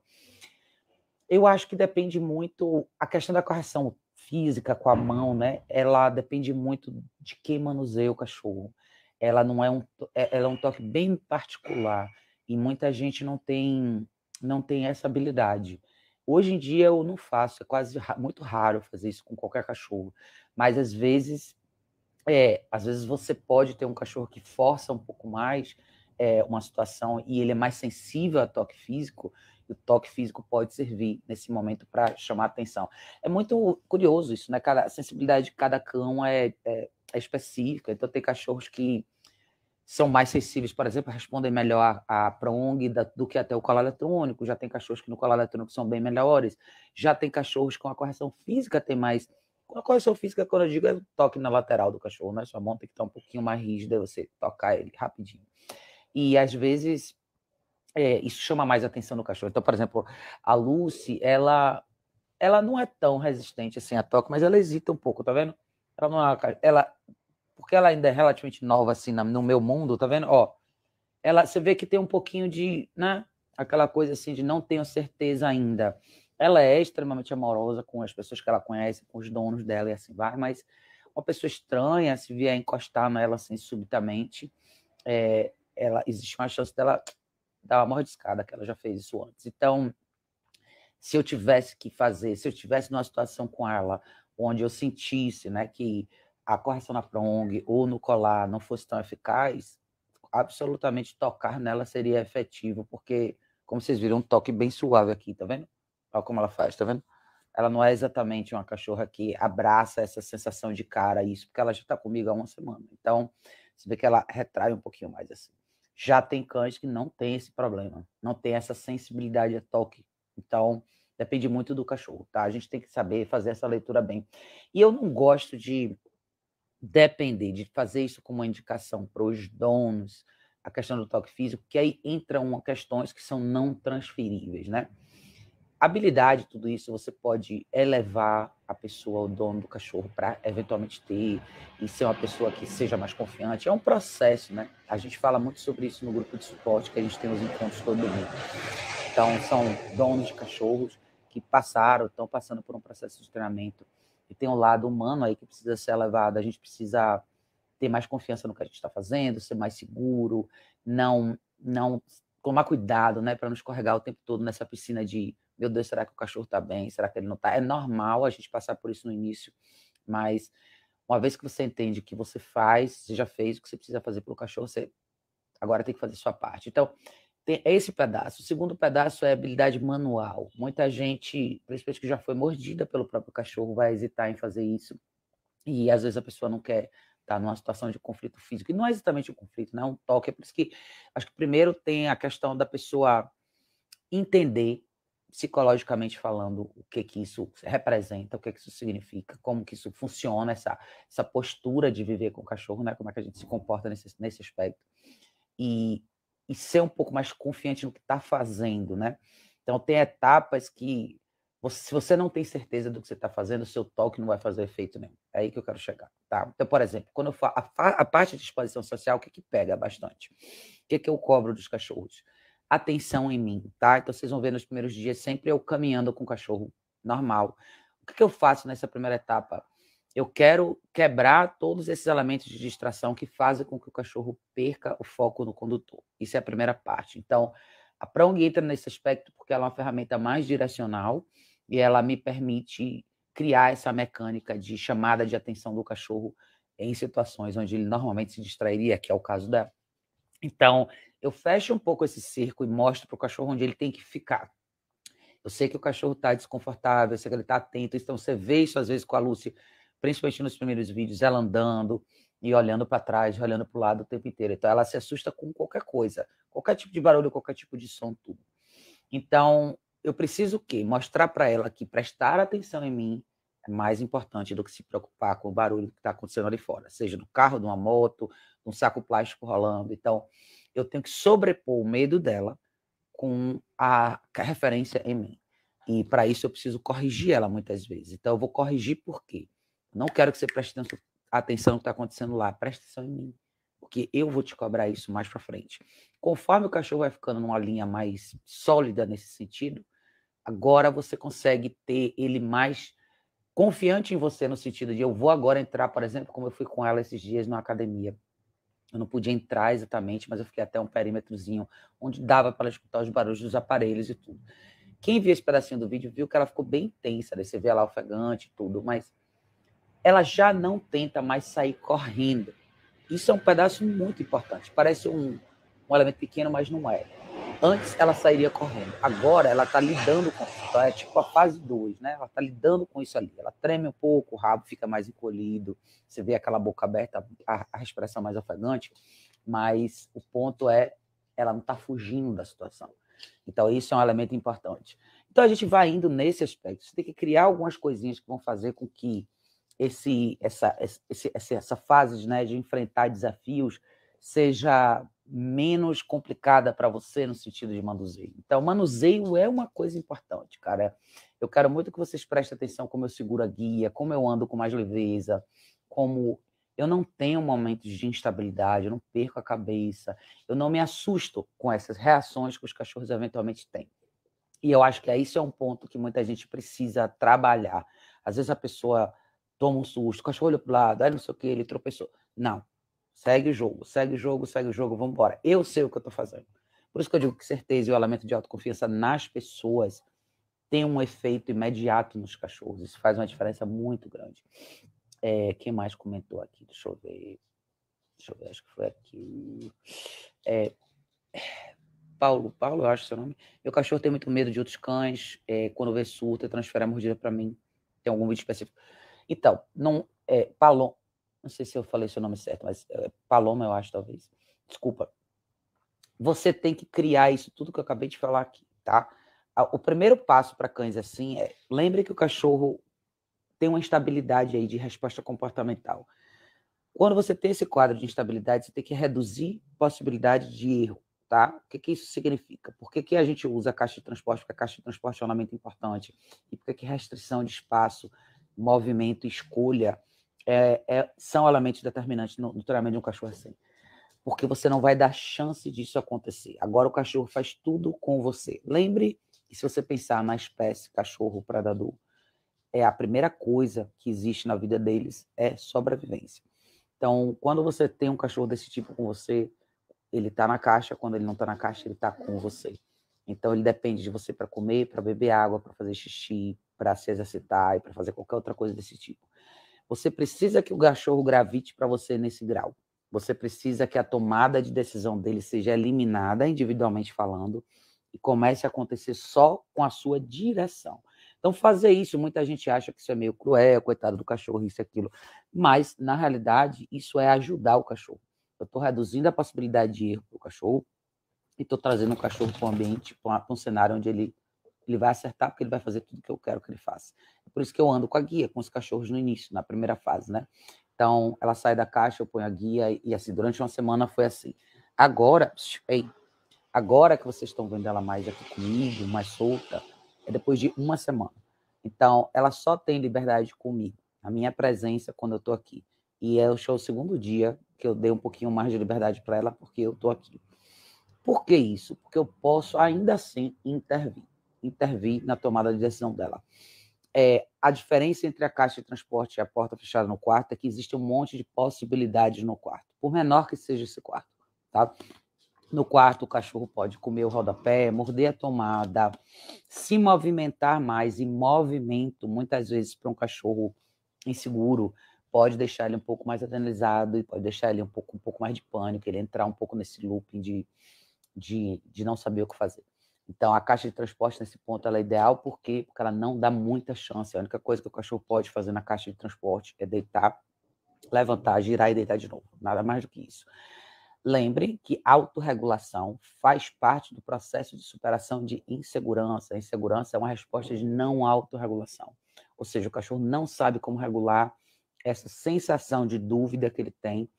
[SPEAKER 1] Eu acho que depende muito, a questão da correção física com a mão, né? Ela depende muito de quem manuseia o cachorro. Ela não é um, é, ela é um toque bem particular e muita gente não tem, não tem essa habilidade. Hoje em dia eu não faço, é quase muito raro fazer isso com qualquer cachorro, mas às vezes é, às vezes você pode ter um cachorro que força um pouco mais é, uma situação e ele é mais sensível a toque físico, e o toque físico pode servir nesse momento para chamar atenção. É muito curioso isso, né? Cada, a sensibilidade de cada cão é, é, é específica, então tem cachorros que são mais sensíveis, por exemplo, respondem melhor à ProOng do que até o colar eletrônico. Já tem cachorros que no colar eletrônico são bem melhores. Já tem cachorros com a correção física tem mais. Com a correção física, quando eu digo, é o toque na lateral do cachorro, né? Sua mão tem que estar um pouquinho mais rígida, você tocar ele rapidinho. E às vezes é, isso chama mais atenção no cachorro. Então, por exemplo, a Lucy, ela, ela não é tão resistente assim a toque, mas ela hesita um pouco, tá vendo? Ela não é, ela porque ela ainda é relativamente nova assim no meu mundo, tá vendo? Ó, ela, você vê que tem um pouquinho de, né? Aquela coisa assim de não tenho certeza ainda. Ela é extremamente amorosa com as pessoas que ela conhece, com os donos dela e assim vai, mas uma pessoa estranha, se vier encostar nela assim subitamente, é, ela existe uma chance dela dar uma mordiscada, que ela já fez isso antes. Então, se eu tivesse que fazer, se eu tivesse numa situação com ela, onde eu sentisse, né, que a correção na prong ou no colar não fosse tão eficaz, absolutamente tocar nela seria efetivo, porque, como vocês viram, um toque bem suave aqui, tá vendo? Olha como ela faz, tá vendo? Ela não é exatamente uma cachorra que abraça essa sensação de cara, isso, porque ela já tá comigo há uma semana. Então, você vê que ela retrai um pouquinho mais assim. Já tem cães que não tem esse problema, não tem essa sensibilidade a toque. Então, depende muito do cachorro, tá? A gente tem que saber fazer essa leitura bem. E eu não gosto de depender de fazer isso com uma indicação para os donos, a questão do toque físico, que aí entram questões que são não transferíveis, né? Habilidade, tudo isso você pode elevar a pessoa, o dono do cachorro, para eventualmente ter e ser uma pessoa que seja mais confiante. É um processo, né? A gente fala muito sobre isso no grupo de suporte, que a gente tem os encontros todo dia. Então, são donos de cachorros que passaram, estão passando por um processo de treinamento e tem um lado humano aí que precisa ser elevado, a gente precisa ter mais confiança no que a gente está fazendo, ser mais seguro, não, não tomar cuidado, né, para não escorregar o tempo todo nessa piscina de meu Deus, será que o cachorro está bem? Será que ele não está? É normal a gente passar por isso no início, mas uma vez que você entende que você faz, você já fez o que você precisa fazer pelo cachorro, você agora tem que fazer sua parte. Então, tem é esse pedaço. O segundo pedaço é habilidade manual. Muita gente, principalmente que já foi mordida pelo próprio cachorro, vai hesitar em fazer isso. E às vezes a pessoa não quer estar tá numa situação de conflito físico. E não é exatamente um conflito, não é um toque. É por isso que acho que primeiro tem a questão da pessoa entender psicologicamente falando o que que isso representa, o que que isso significa, como que isso funciona, essa, essa postura de viver com o cachorro, né? Como é que a gente se comporta nesse, nesse aspecto. E e ser um pouco mais confiante no que está fazendo, né? Então, tem etapas que, você, se você não tem certeza do que você está fazendo, o seu toque não vai fazer efeito nenhum. É aí que eu quero chegar, tá? Então, por exemplo, quando eu falo, a, a parte de exposição social, o que, que pega bastante? O que, que eu cobro dos cachorros? Atenção em mim, tá? Então, vocês vão ver nos primeiros dias sempre eu caminhando com o cachorro normal. O que, que eu faço nessa primeira etapa? eu quero quebrar todos esses elementos de distração que fazem com que o cachorro perca o foco no condutor. Isso é a primeira parte. Então, a Prong entra nesse aspecto porque ela é uma ferramenta mais direcional e ela me permite criar essa mecânica de chamada de atenção do cachorro em situações onde ele normalmente se distrairia, que é o caso dela. Então, eu fecho um pouco esse circo e mostro para o cachorro onde ele tem que ficar. Eu sei que o cachorro está desconfortável, eu sei que ele está atento, então você vê isso às vezes com a Lúcia principalmente nos primeiros vídeos, ela andando e olhando para trás, olhando para o lado o tempo inteiro. Então, ela se assusta com qualquer coisa, qualquer tipo de barulho, qualquer tipo de som, tudo. Então, eu preciso o quê? Mostrar para ela que prestar atenção em mim é mais importante do que se preocupar com o barulho que está acontecendo ali fora, seja no carro, de uma moto, de um saco plástico rolando. Então, eu tenho que sobrepor o medo dela com a referência em mim. E para isso eu preciso corrigir ela muitas vezes. Então, eu vou corrigir por quê? Não quero que você preste atenção no que está acontecendo lá. Preste atenção em mim. Porque eu vou te cobrar isso mais para frente. Conforme o cachorro vai ficando numa linha mais sólida nesse sentido, agora você consegue ter ele mais confiante em você no sentido de eu vou agora entrar, por exemplo, como eu fui com ela esses dias na academia. Eu não podia entrar exatamente, mas eu fiquei até um perímetrozinho onde dava para escutar os barulhos dos aparelhos e tudo. Quem viu esse pedacinho do vídeo viu que ela ficou bem tensa, né? você vê ela ofegante e tudo, mas ela já não tenta mais sair correndo. Isso é um pedaço muito importante. Parece um, um elemento pequeno, mas não é. Antes ela sairia correndo. Agora ela está lidando com isso. Então, é tipo a fase 2, né? Ela está lidando com isso ali. Ela treme um pouco, o rabo fica mais encolhido, você vê aquela boca aberta, a, a respiração mais ofegante. Mas o ponto é, ela não está fugindo da situação. Então, isso é um elemento importante. Então, a gente vai indo nesse aspecto. Você tem que criar algumas coisinhas que vão fazer com que esse, essa, esse, essa fase né, de enfrentar desafios seja menos complicada para você no sentido de manuseio. Então, manuseio é uma coisa importante, cara. Eu quero muito que vocês prestem atenção como eu seguro a guia, como eu ando com mais leveza, como eu não tenho momentos de instabilidade, eu não perco a cabeça, eu não me assusto com essas reações que os cachorros eventualmente têm. E eu acho que isso é um ponto que muita gente precisa trabalhar. Às vezes a pessoa toma um susto, o cachorro olha pro lado, aí não sei o que, ele tropeçou. Não. Segue o jogo, segue o jogo, segue o jogo, vamos embora. Eu sei o que eu estou fazendo. Por isso que eu digo que certeza e o elemento de autoconfiança nas pessoas tem um efeito imediato nos cachorros. Isso faz uma diferença muito grande. É, quem mais comentou aqui? Deixa eu ver. Deixa eu ver, acho que foi aqui. É, Paulo, Paulo, eu acho seu nome. Meu cachorro tem muito medo de outros cães. É, quando vê surta, transfere a mordida para mim. Tem algum vídeo específico? Então, não, é, Paloma, não sei se eu falei seu nome certo, mas é, Paloma eu acho, talvez. Desculpa. Você tem que criar isso, tudo que eu acabei de falar aqui, tá? O primeiro passo para cães assim é, lembre que o cachorro tem uma instabilidade aí de resposta comportamental. Quando você tem esse quadro de instabilidade, você tem que reduzir possibilidade de erro, tá? O que, que isso significa? Por que, que a gente usa a caixa de transporte? Porque a caixa de transporte é um elemento importante. E por que, que restrição de espaço movimento, escolha, é, é, são elementos determinantes no, no treinamento de um cachorro assim. Porque você não vai dar chance disso acontecer. Agora o cachorro faz tudo com você. Lembre, e se você pensar na espécie cachorro predador, é a primeira coisa que existe na vida deles é sobrevivência. Então, quando você tem um cachorro desse tipo com você, ele está na caixa, quando ele não está na caixa, ele está com você. Então, ele depende de você para comer, para beber água, para fazer xixi, para se exercitar e para fazer qualquer outra coisa desse tipo. Você precisa que o cachorro gravite para você nesse grau. Você precisa que a tomada de decisão dele seja eliminada, individualmente falando, e comece a acontecer só com a sua direção. Então, fazer isso, muita gente acha que isso é meio cruel, coitado do cachorro, isso, aquilo. Mas, na realidade, isso é ajudar o cachorro. Eu estou reduzindo a possibilidade de erro para o cachorro e estou trazendo o cachorro para um ambiente, para um cenário onde ele ele vai acertar porque ele vai fazer tudo que eu quero que ele faça. É por isso que eu ando com a guia, com os cachorros no início, na primeira fase, né? Então, ela sai da caixa, eu ponho a guia e assim, durante uma semana foi assim. Agora, ei, agora que vocês estão vendo ela mais aqui comigo, mais solta, é depois de uma semana. Então, ela só tem liberdade comigo, a minha presença quando eu estou aqui. E é o show segundo dia que eu dei um pouquinho mais de liberdade para ela porque eu estou aqui. Por que isso? Porque eu posso ainda assim intervir intervir na tomada de decisão dela. É, a diferença entre a caixa de transporte e a porta fechada no quarto é que existe um monte de possibilidades no quarto, por menor que seja esse quarto, tá? No quarto, o cachorro pode comer o rodapé, morder a tomada, se movimentar mais, e movimento, muitas vezes, para um cachorro inseguro, pode deixar ele um pouco mais atenalizado e pode deixar ele um pouco, um pouco mais de pânico, ele entrar um pouco nesse looping de, de, de não saber o que fazer. Então, a caixa de transporte nesse ponto ela é ideal porque, porque ela não dá muita chance. A única coisa que o cachorro pode fazer na caixa de transporte é deitar, levantar, girar e deitar de novo. Nada mais do que isso. Lembre que autorregulação faz parte do processo de superação de insegurança. A insegurança é uma resposta de não autorregulação. Ou seja, o cachorro não sabe como regular essa sensação de dúvida que ele tem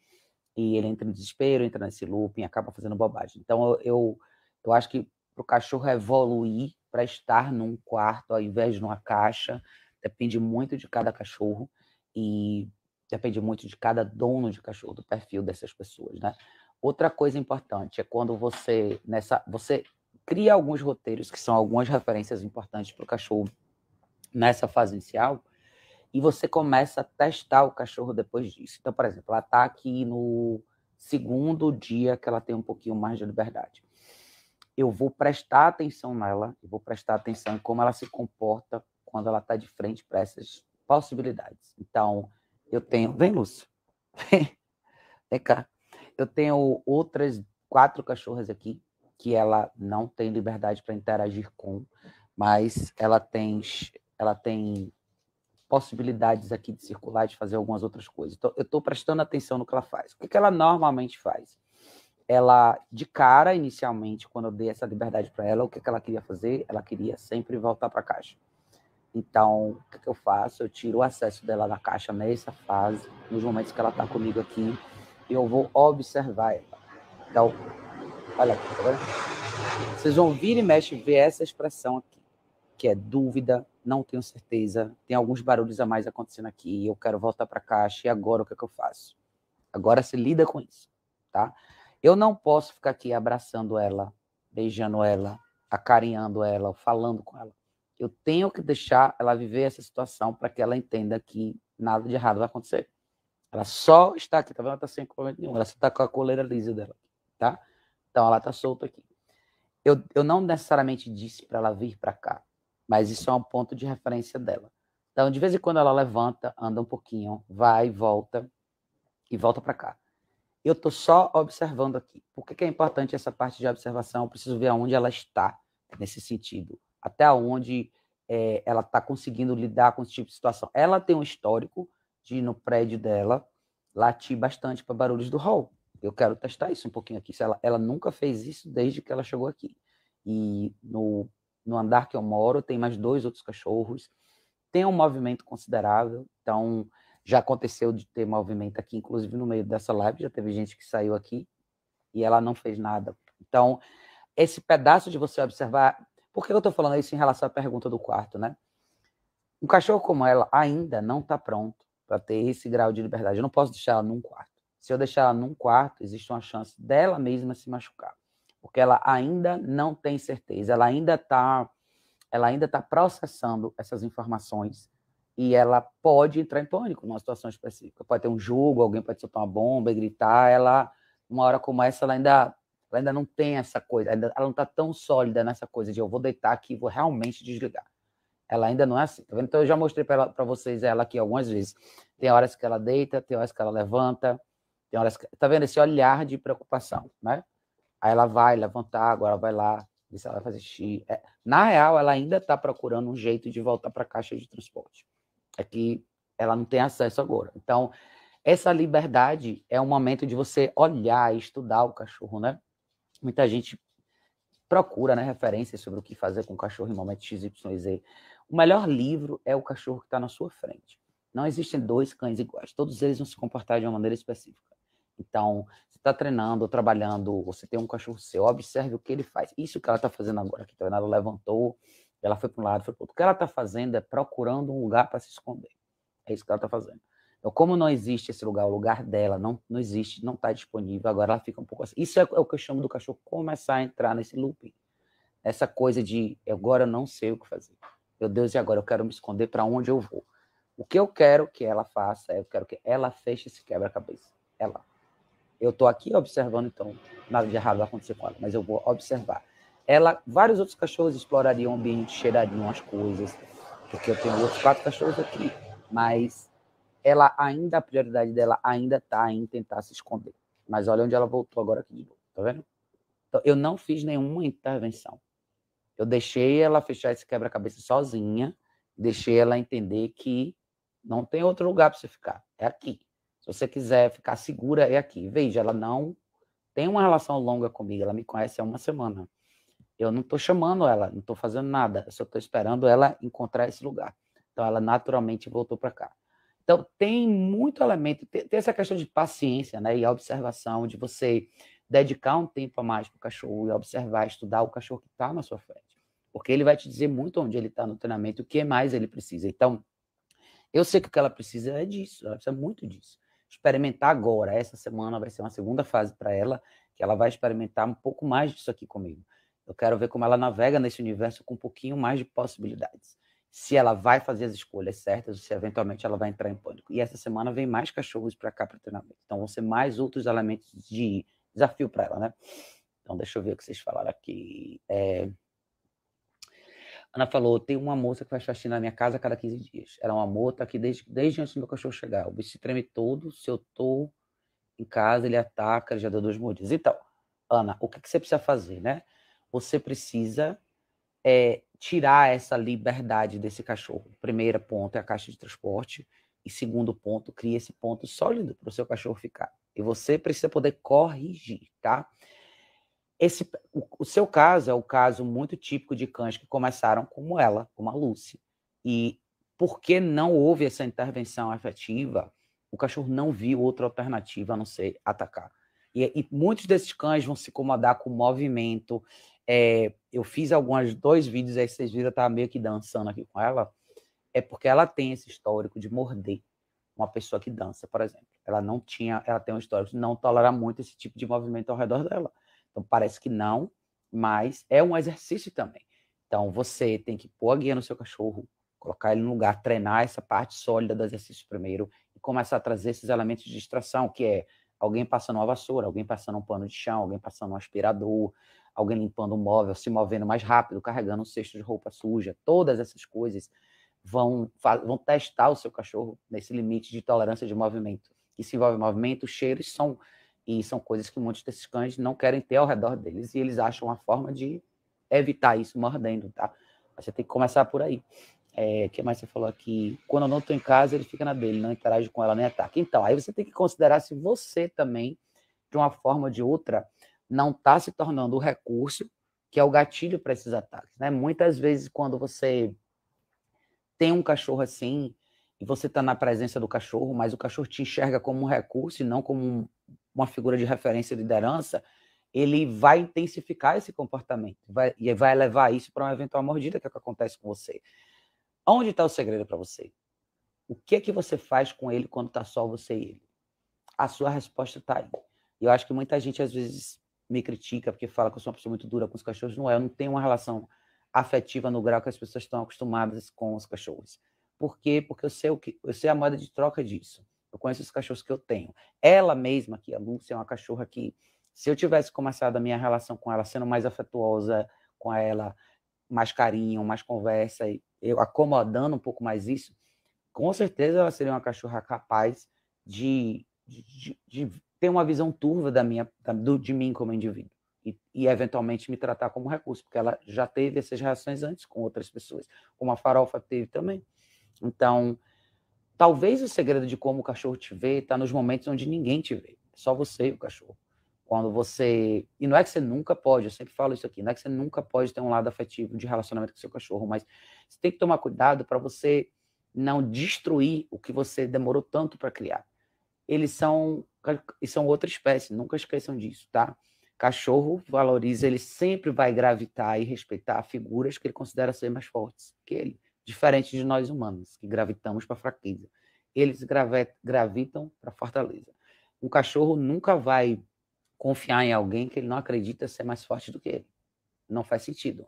[SPEAKER 1] e ele entra no desespero, entra nesse looping, acaba fazendo bobagem. Então, eu, eu, eu acho que para o cachorro evoluir para estar num quarto ao invés de numa caixa. Depende muito de cada cachorro e depende muito de cada dono de cachorro, do perfil dessas pessoas, né? Outra coisa importante é quando você nessa você cria alguns roteiros que são algumas referências importantes para o cachorro nessa fase inicial e você começa a testar o cachorro depois disso. Então, por exemplo, ela está aqui no segundo dia que ela tem um pouquinho mais de liberdade eu vou prestar atenção nela, eu vou prestar atenção em como ela se comporta quando ela está de frente para essas possibilidades. Então, eu tenho. Vem, Lúcio. Vem. Vem cá. Eu tenho outras quatro cachorras aqui que ela não tem liberdade para interagir com, mas ela tem, ela tem possibilidades aqui de circular, de fazer algumas outras coisas. Então, eu estou prestando atenção no que ela faz. O que, que ela normalmente faz? ela, de cara, inicialmente, quando eu dei essa liberdade para ela, o que, que ela queria fazer? Ela queria sempre voltar para a caixa. Então, o que, que eu faço? Eu tiro o acesso dela da caixa nessa fase, nos momentos que ela está comigo aqui, e eu vou observar ela. Então, olha aqui, tá vendo? Vocês vão vir e mexe ver essa expressão aqui, que é dúvida, não tenho certeza, tem alguns barulhos a mais acontecendo aqui, eu quero voltar para a caixa, e agora o que, que eu faço? Agora se lida com isso, tá? Eu não posso ficar aqui abraçando ela, beijando ela, acarinhando ela, falando com ela. Eu tenho que deixar ela viver essa situação para que ela entenda que nada de errado vai acontecer. Ela só está aqui, tá vendo? Ela está sem equipamento nenhum. Ela só está com a coleira lisa dela, tá? Então ela está solta aqui. Eu, eu não necessariamente disse para ela vir para cá, mas isso é um ponto de referência dela. Então, de vez em quando ela levanta, anda um pouquinho, vai, volta e volta para cá. Eu estou só observando aqui. Por que, que, é importante essa parte de observação? Eu preciso ver aonde ela está nesse sentido. Até onde é, ela está conseguindo lidar com esse tipo de situação. Ela tem um histórico de, no prédio dela, latir bastante para barulhos do hall. Eu quero testar isso um pouquinho aqui. Ela, ela nunca fez isso desde que ela chegou aqui. E no, no andar que eu moro, tem mais dois outros cachorros. Tem um movimento considerável. Então, já aconteceu de ter movimento aqui, inclusive no meio dessa live, já teve gente que saiu aqui e ela não fez nada. Então, esse pedaço de você observar. Por que eu estou falando isso em relação à pergunta do quarto, né? Um cachorro como ela ainda não está pronto para ter esse grau de liberdade. Eu não posso deixar ela num quarto. Se eu deixar ela num quarto, existe uma chance dela mesma se machucar, porque ela ainda não tem certeza. Ela ainda está, ela ainda está processando essas informações e ela pode entrar em pânico numa situação específica. Pode ter um jogo, alguém pode soltar uma bomba e gritar. Ela, uma hora como essa, ela ainda, ela ainda não tem essa coisa, ela não está tão sólida nessa coisa de eu vou deitar aqui e vou realmente desligar. Ela ainda não é assim, tá vendo? Então eu já mostrei para vocês ela aqui algumas vezes. Tem horas que ela deita, tem horas que ela levanta, tem horas que. Tá vendo esse olhar de preocupação, né? Aí ela vai levantar, agora vai lá, e se ela vai fazer xixi. É... na real, ela ainda está procurando um jeito de voltar para a caixa de transporte é que ela não tem acesso agora. Então, essa liberdade é um momento de você olhar e estudar o cachorro, né? Muita gente procura né, referências sobre o que fazer com o cachorro em momentos XYZ. O melhor livro é o cachorro que está na sua frente. Não existem dois cães iguais. Todos eles vão se comportar de uma maneira específica. Então, você está treinando, trabalhando, você tem um cachorro seu, observe o que ele faz. Isso que ela está fazendo agora, que o treinador levantou, ela foi para um lado, foi para outro. O que ela está fazendo é procurando um lugar para se esconder. É isso que ela está fazendo. Então, como não existe esse lugar, o lugar dela não, não existe, não está disponível, agora ela fica um pouco assim. Isso é, é o que eu chamo do cachorro começar a entrar nesse looping. Essa coisa de agora eu não sei o que fazer. Meu Deus, e agora eu quero me esconder para onde eu vou. O que eu quero que ela faça é eu quero que ela feche esse quebra-cabeça. Ela. Eu estou aqui observando, então nada de errado vai acontecer com ela, mas eu vou observar ela, vários outros cachorros explorariam o ambiente, cheirariam as coisas, porque eu tenho outros quatro cachorros aqui, mas ela ainda, a prioridade dela ainda está em tentar se esconder. Mas olha onde ela voltou agora aqui de novo, tá vendo? Então, eu não fiz nenhuma intervenção. Eu deixei ela fechar esse quebra-cabeça sozinha, deixei ela entender que não tem outro lugar para você ficar, é aqui. Se você quiser ficar segura, é aqui. Veja, ela não tem uma relação longa comigo, ela me conhece há uma semana. Eu não estou chamando ela, não estou fazendo nada, eu só estou esperando ela encontrar esse lugar. Então, ela naturalmente voltou para cá. Então, tem muito elemento, tem, tem, essa questão de paciência né, e observação, de você dedicar um tempo a mais para o cachorro e observar, estudar o cachorro que está na sua frente. Porque ele vai te dizer muito onde ele está no treinamento, o que mais ele precisa. Então, eu sei que o que ela precisa é disso, ela precisa muito disso. Experimentar agora, essa semana vai ser uma segunda fase para ela, que ela vai experimentar um pouco mais disso aqui comigo. Eu quero ver como ela navega nesse universo com um pouquinho mais de possibilidades. Se ela vai fazer as escolhas certas, ou se eventualmente ela vai entrar em pânico. E essa semana vem mais cachorros para cá para treinamento. Então vão ser mais outros elementos de desafio para ela, né? Então deixa eu ver o que vocês falaram aqui. É... Ana falou: tem uma moça que faz faxina na minha casa a cada 15 dias. Ela é moça que tá aqui desde, desde antes do meu cachorro chegar. O bicho se treme todo. Se eu tô em casa, ele ataca, ele já deu duas mordidas. Então, Ana, o que, que você precisa fazer, né? você precisa é, tirar essa liberdade desse cachorro. Primeiro ponto é a caixa de transporte. E segundo ponto, cria esse ponto sólido para o seu cachorro ficar. E você precisa poder corrigir, tá? Esse, o, o, seu caso é o caso muito típico de cães que começaram como ela, como a Lucy. E porque não houve essa intervenção afetiva, o cachorro não viu outra alternativa a não ser atacar. E, e muitos desses cães vão se incomodar com o movimento, é, eu fiz alguns dois vídeos, aí vocês viram, eu tava meio que dançando aqui com ela, é porque ela tem esse histórico de morder uma pessoa que dança, por exemplo. Ela não tinha, ela tem um histórico de não tolerar muito esse tipo de movimento ao redor dela. Então parece que não, mas é um exercício também. Então você tem que pôr a guia no seu cachorro, colocar ele no lugar, treinar essa parte sólida do exercício primeiro e começar a trazer esses elementos de distração, que é alguém passando uma vassoura, alguém passando um pano de chão, alguém passando um aspirador, alguém limpando o móvel, se movendo mais rápido, carregando um cesto de roupa suja, todas essas coisas vão, vão testar o seu cachorro nesse limite de tolerância de movimento. Que se envolve movimento, cheiros são e são coisas que muitos desses cães não querem ter ao redor deles e eles acham uma forma de evitar isso mordendo, tá? Você tem que começar por aí. É, que mais você falou aqui? Quando eu não estou em casa, ele fica na dele, não interage com ela nem ataca. Então, aí você tem que considerar se você também, de uma forma ou de outra, não está se tornando o recurso que é o gatilho para esses ataques. Né? Muitas vezes, quando você tem um cachorro assim, e você está na presença do cachorro, mas o cachorro te enxerga como um recurso e não como um, uma figura de referência e liderança, ele vai intensificar esse comportamento vai, e vai levar isso para uma eventual mordida que, é o que acontece com você. Onde está o segredo para você? O que é que você faz com ele quando está só você e ele? A sua resposta está aí. Eu acho que muita gente às vezes me critica porque fala que eu sou uma pessoa muito dura com os cachorros. Não é, eu não tenho uma relação afetiva no grau que as pessoas estão acostumadas com os cachorros. Por quê? Porque eu sei, o que, eu sei a moeda de troca disso. Eu conheço os cachorros que eu tenho. Ela mesma, que é a Lúcia, é uma cachorra que, se eu tivesse começado a minha relação com ela sendo mais afetuosa com ela, mais carinho, mais conversa, eu acomodando um pouco mais isso, com certeza ela seria uma cachorra capaz de, de, de, de ter uma visão turva da minha, do, de mim como indivíduo e, e, eventualmente me tratar como recurso, porque ela já teve essas reações antes com outras pessoas, como a farofa teve também. Então, talvez o segredo de como o cachorro te vê está nos momentos onde ninguém te vê, só você e o cachorro. Quando você. E não é que você nunca pode, eu sempre falo isso aqui, não é que você nunca pode ter um lado afetivo de relacionamento com seu cachorro, mas você tem que tomar cuidado para você não destruir o que você demorou tanto para criar. Eles são e são outra espécie, nunca esqueçam disso, tá? Cachorro valoriza, ele sempre vai gravitar e respeitar figuras que ele considera ser mais fortes que ele, diferente de nós humanos, que gravitamos para fraqueza. Eles gravitam para fortaleza. Um cachorro nunca vai confiar em alguém que ele não acredita ser mais forte do que ele. Não faz sentido.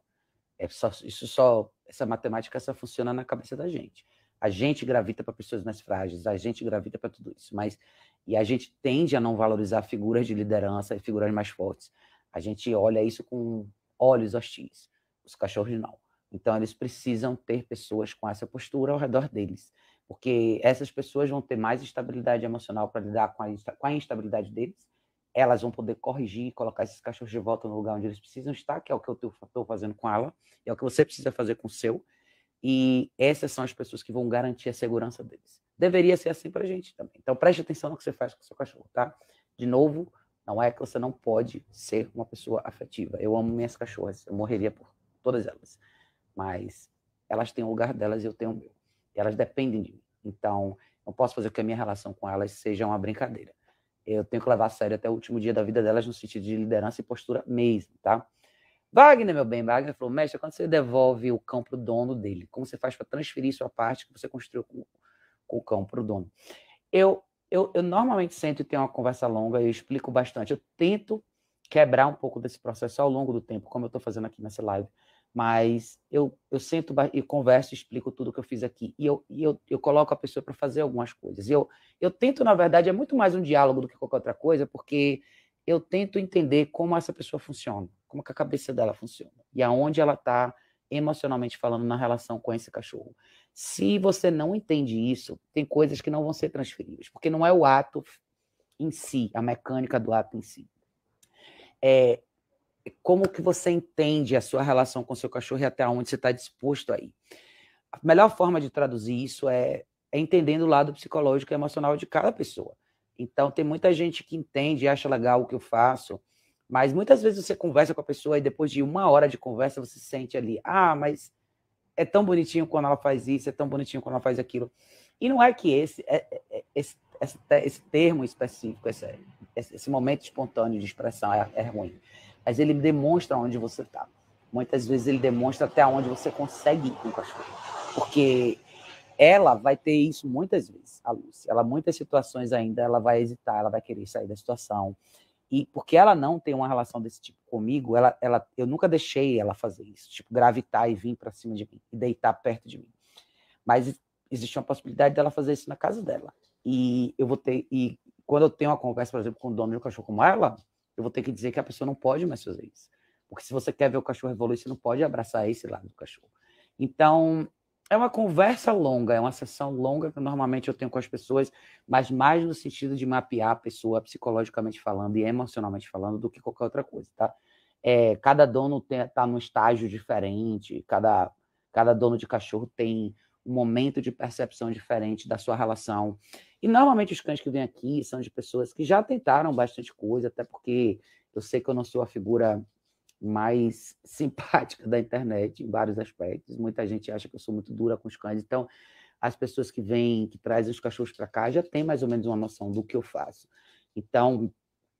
[SPEAKER 1] É só, isso só essa matemática só funciona na cabeça da gente. A gente gravita para pessoas mais frágeis, a gente gravita para tudo isso, mas e a gente tende a não valorizar figuras de liderança e figuras mais fortes. A gente olha isso com olhos hostis. Os cachorros não. Então eles precisam ter pessoas com essa postura ao redor deles, porque essas pessoas vão ter mais estabilidade emocional para lidar com a, com a instabilidade deles elas vão poder corrigir e colocar esses cachorros de volta no lugar onde eles precisam estar, que é o que eu estou fazendo com ela, é o que você precisa fazer com o seu. E essas são as pessoas que vão garantir a segurança deles. Deveria ser assim para a gente também. Então preste atenção no que você faz com o seu cachorro, tá? De novo, não é que você não pode ser uma pessoa afetiva. Eu amo minhas cachorras, eu morreria por todas elas. Mas elas têm o lugar delas e eu tenho o meu. E elas dependem de mim. Então, não posso fazer com que a minha relação com elas seja uma brincadeira. Eu tenho que levar a sério até o último dia da vida delas no sentido de liderança e postura mesmo, tá? Wagner, meu bem, Wagner falou, mestre, quando você devolve o cão para o dono dele, como você faz para transferir sua parte que você construiu com, com o cão para o dono? Eu, eu, eu normalmente sento e tenho uma conversa longa, eu explico bastante, eu tento quebrar um pouco desse processo ao longo do tempo, como eu estou fazendo aqui nessa live, mas eu, eu sento e converso, explico tudo que eu fiz aqui, e eu, e eu, eu coloco a pessoa para fazer algumas coisas. Eu, eu tento, na verdade, é muito mais um diálogo do que qualquer outra coisa, porque eu tento entender como essa pessoa funciona, como que a cabeça dela funciona e aonde ela está emocionalmente falando na relação com esse cachorro. Se você não entende isso, tem coisas que não vão ser transferíveis, porque não é o ato em si, a mecânica do ato em si. É como que você entende a sua relação com seu cachorro e até onde você está disposto a ir. A melhor forma de traduzir isso é, é entendendo o lado psicológico e emocional de cada pessoa. Então, tem muita gente que entende e acha legal o que eu faço, mas muitas vezes você conversa com a pessoa e depois de uma hora de conversa você sente ali, ah, mas é tão bonitinho quando ela faz isso, é tão bonitinho quando ela faz aquilo. E não é que esse, é, é, é, esse, esse, esse termo específico, esse, esse momento espontâneo de expressão é, é ruim, mas ele demonstra onde você está. Muitas vezes ele demonstra até onde você consegue ir com o cachorro. Porque ela vai ter isso muitas vezes, a Lúcia. Ela, muitas situações ainda, ela vai hesitar, ela vai querer sair da situação. E porque ela não tem uma relação desse tipo comigo, ela, ela, eu nunca deixei ela fazer isso, tipo, gravitar e vir para cima de mim, e deitar perto de mim. Mas existe uma possibilidade dela fazer isso na casa dela. E eu vou ter. E quando eu tenho uma conversa, por exemplo, com o dono de um cachorro como ela, eu vou ter que dizer que a pessoa não pode mais fazer isso. Porque se você quer ver o cachorro evoluir, você não pode abraçar esse lado do cachorro. Então, é uma conversa longa, é uma sessão longa que normalmente eu tenho com as pessoas, mas mais no sentido de mapear a pessoa psicologicamente falando e emocionalmente falando do que qualquer outra coisa, tá? É, cada dono está num estágio diferente, cada, cada dono de cachorro tem um momento de percepção diferente da sua relação. E normalmente os cães que vêm aqui são de pessoas que já tentaram bastante coisa, até porque eu sei que eu não sou a figura mais simpática da internet em vários aspectos. Muita gente acha que eu sou muito dura com os cães, então as pessoas que vêm, que trazem os cachorros para cá, já têm mais ou menos uma noção do que eu faço. Então,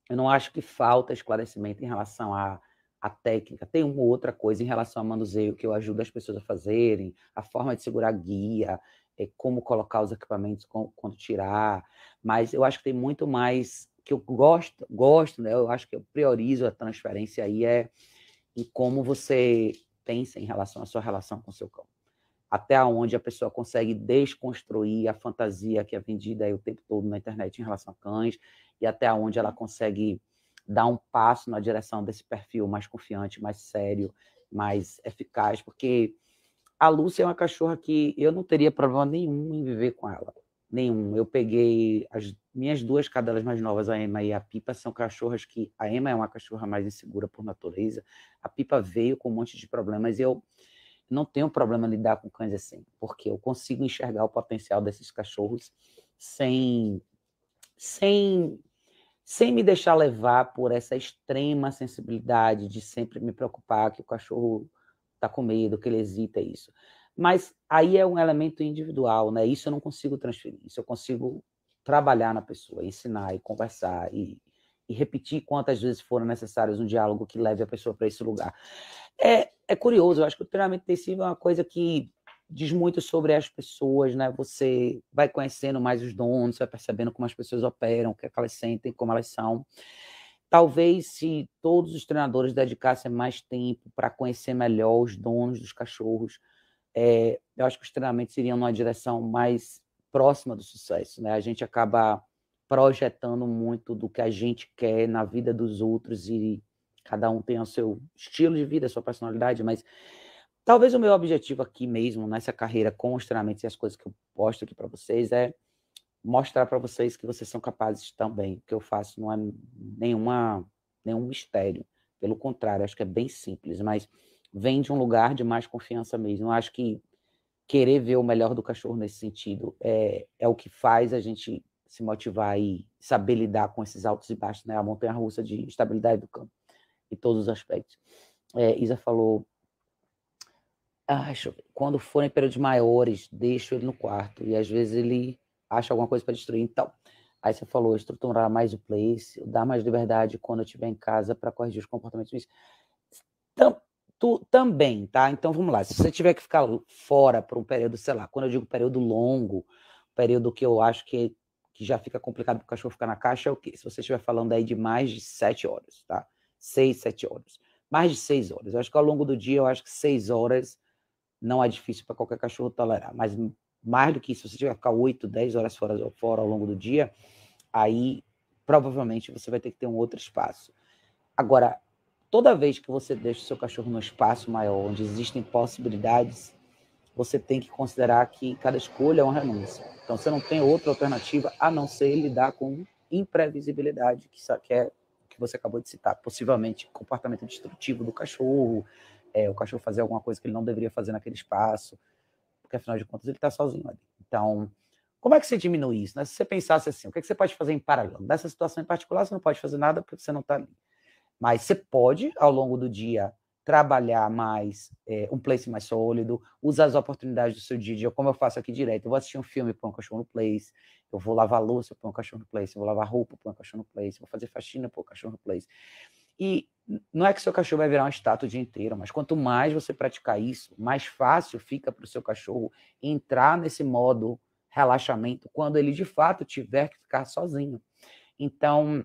[SPEAKER 1] eu não acho que falta esclarecimento em relação à, à técnica. Tem uma outra coisa em relação ao manuseio que eu ajudo as pessoas a fazerem, a forma de segurar a guia, é, como colocar os equipamentos, quando tirar. Mas eu acho que tem muito mais que eu gosto, gosto, né? Eu acho que eu priorizo a transferência aí é em como você pensa em relação à sua relação com seu cão. Até onde a pessoa consegue desconstruir a fantasia que é vendida aí o tempo todo na internet em relação a cães e até onde ela consegue dar um passo na direção desse perfil mais confiante, mais sério, mais eficaz, porque a Lúcia é uma cachorra que eu não teria problema nenhum em viver com ela nenhum. Eu peguei as minhas duas cadelas mais novas, a Emma e a Pipa, são cachorras que a Emma é uma cachorra mais insegura por natureza. A Pipa veio com um monte de problemas e eu não tenho problema lidar com cães assim, porque eu consigo enxergar o potencial desses cachorros sem sem sem me deixar levar por essa extrema sensibilidade de sempre me preocupar que o cachorro está com medo, que ele hesita isso. Mas aí é um elemento individual, né? Isso eu não consigo transferir, isso eu consigo trabalhar na pessoa, ensinar e conversar e, e repetir quantas vezes foram necessárias um diálogo que leve a pessoa para esse lugar. É, é curioso, eu acho que o treinamento intensivo é uma coisa que diz muito sobre as pessoas, né? Você vai conhecendo mais os donos, vai percebendo como as pessoas operam, o que, é que elas sentem, como elas são. Talvez se todos os treinadores dedicassem mais tempo para conhecer melhor os donos dos cachorros, é, eu acho que os treinamentos iriam numa direção mais próxima do sucesso, né? A gente acaba projetando muito do que a gente quer na vida dos outros e cada um tem o seu estilo de vida, a sua personalidade, mas talvez o meu objetivo aqui mesmo, nessa carreira com os treinamentos e as coisas que eu posto aqui para vocês, é mostrar para vocês que vocês são capazes também. O que eu faço não é nenhuma, nenhum mistério. Pelo contrário, acho que é bem simples, mas vem de um lugar de mais confiança mesmo. Eu acho que querer ver o melhor do cachorro nesse sentido é, é o que faz a gente se motivar e saber lidar com esses altos e baixos, né? A montanha russa de estabilidade do campo e todos os aspectos. É, Isa falou. acho quando forem períodos maiores, deixo ele no quarto. E às vezes ele acha alguma coisa para destruir. Então, aí você falou estruturar mais o place, dar mais liberdade quando eu estiver em casa para corrigir os comportamentos. Então, tu também, tá? Então vamos lá. Se você tiver que ficar fora por um período, sei lá, quando eu digo período longo, período que eu acho que, que já fica complicado para o cachorro ficar na caixa, é o quê? Se você estiver falando aí de mais de sete horas, tá? Seis, sete horas. Mais de seis horas. Eu acho que ao longo do dia, eu acho que seis horas não é difícil para qualquer cachorro tolerar. Mas mais do que isso, se você tiver que ficar oito, dez horas fora, fora ao longo do dia, aí provavelmente você vai ter que ter um outro espaço. Agora, Toda vez que você deixa o seu cachorro num espaço maior, onde existem possibilidades, você tem que considerar que cada escolha é uma renúncia. Então, você não tem outra alternativa a não ser lidar com imprevisibilidade, que é o que você acabou de citar, possivelmente comportamento destrutivo do cachorro, é, o cachorro fazer alguma coisa que ele não deveria fazer naquele espaço, porque afinal de contas ele está sozinho ali. Então, como é que você diminui isso? Né? Se você pensasse assim, o que, é que você pode fazer em paralelo? Nessa situação em particular, você não pode fazer nada porque você não está ali. Mas você pode, ao longo do dia, trabalhar mais é, um place mais sólido, usar as oportunidades do seu dia a dia, como eu faço aqui direto. Eu vou assistir um filme, põe um cachorro no place. Eu vou lavar louça, põe um cachorro no place. Eu vou lavar roupa, põe um cachorro no place. Eu vou fazer faxina, põe um cachorro no place. E não é que seu cachorro vai virar um estátua o dia inteiro, mas quanto mais você praticar isso, mais fácil fica para o seu cachorro entrar nesse modo relaxamento quando ele de fato tiver que ficar sozinho. Então,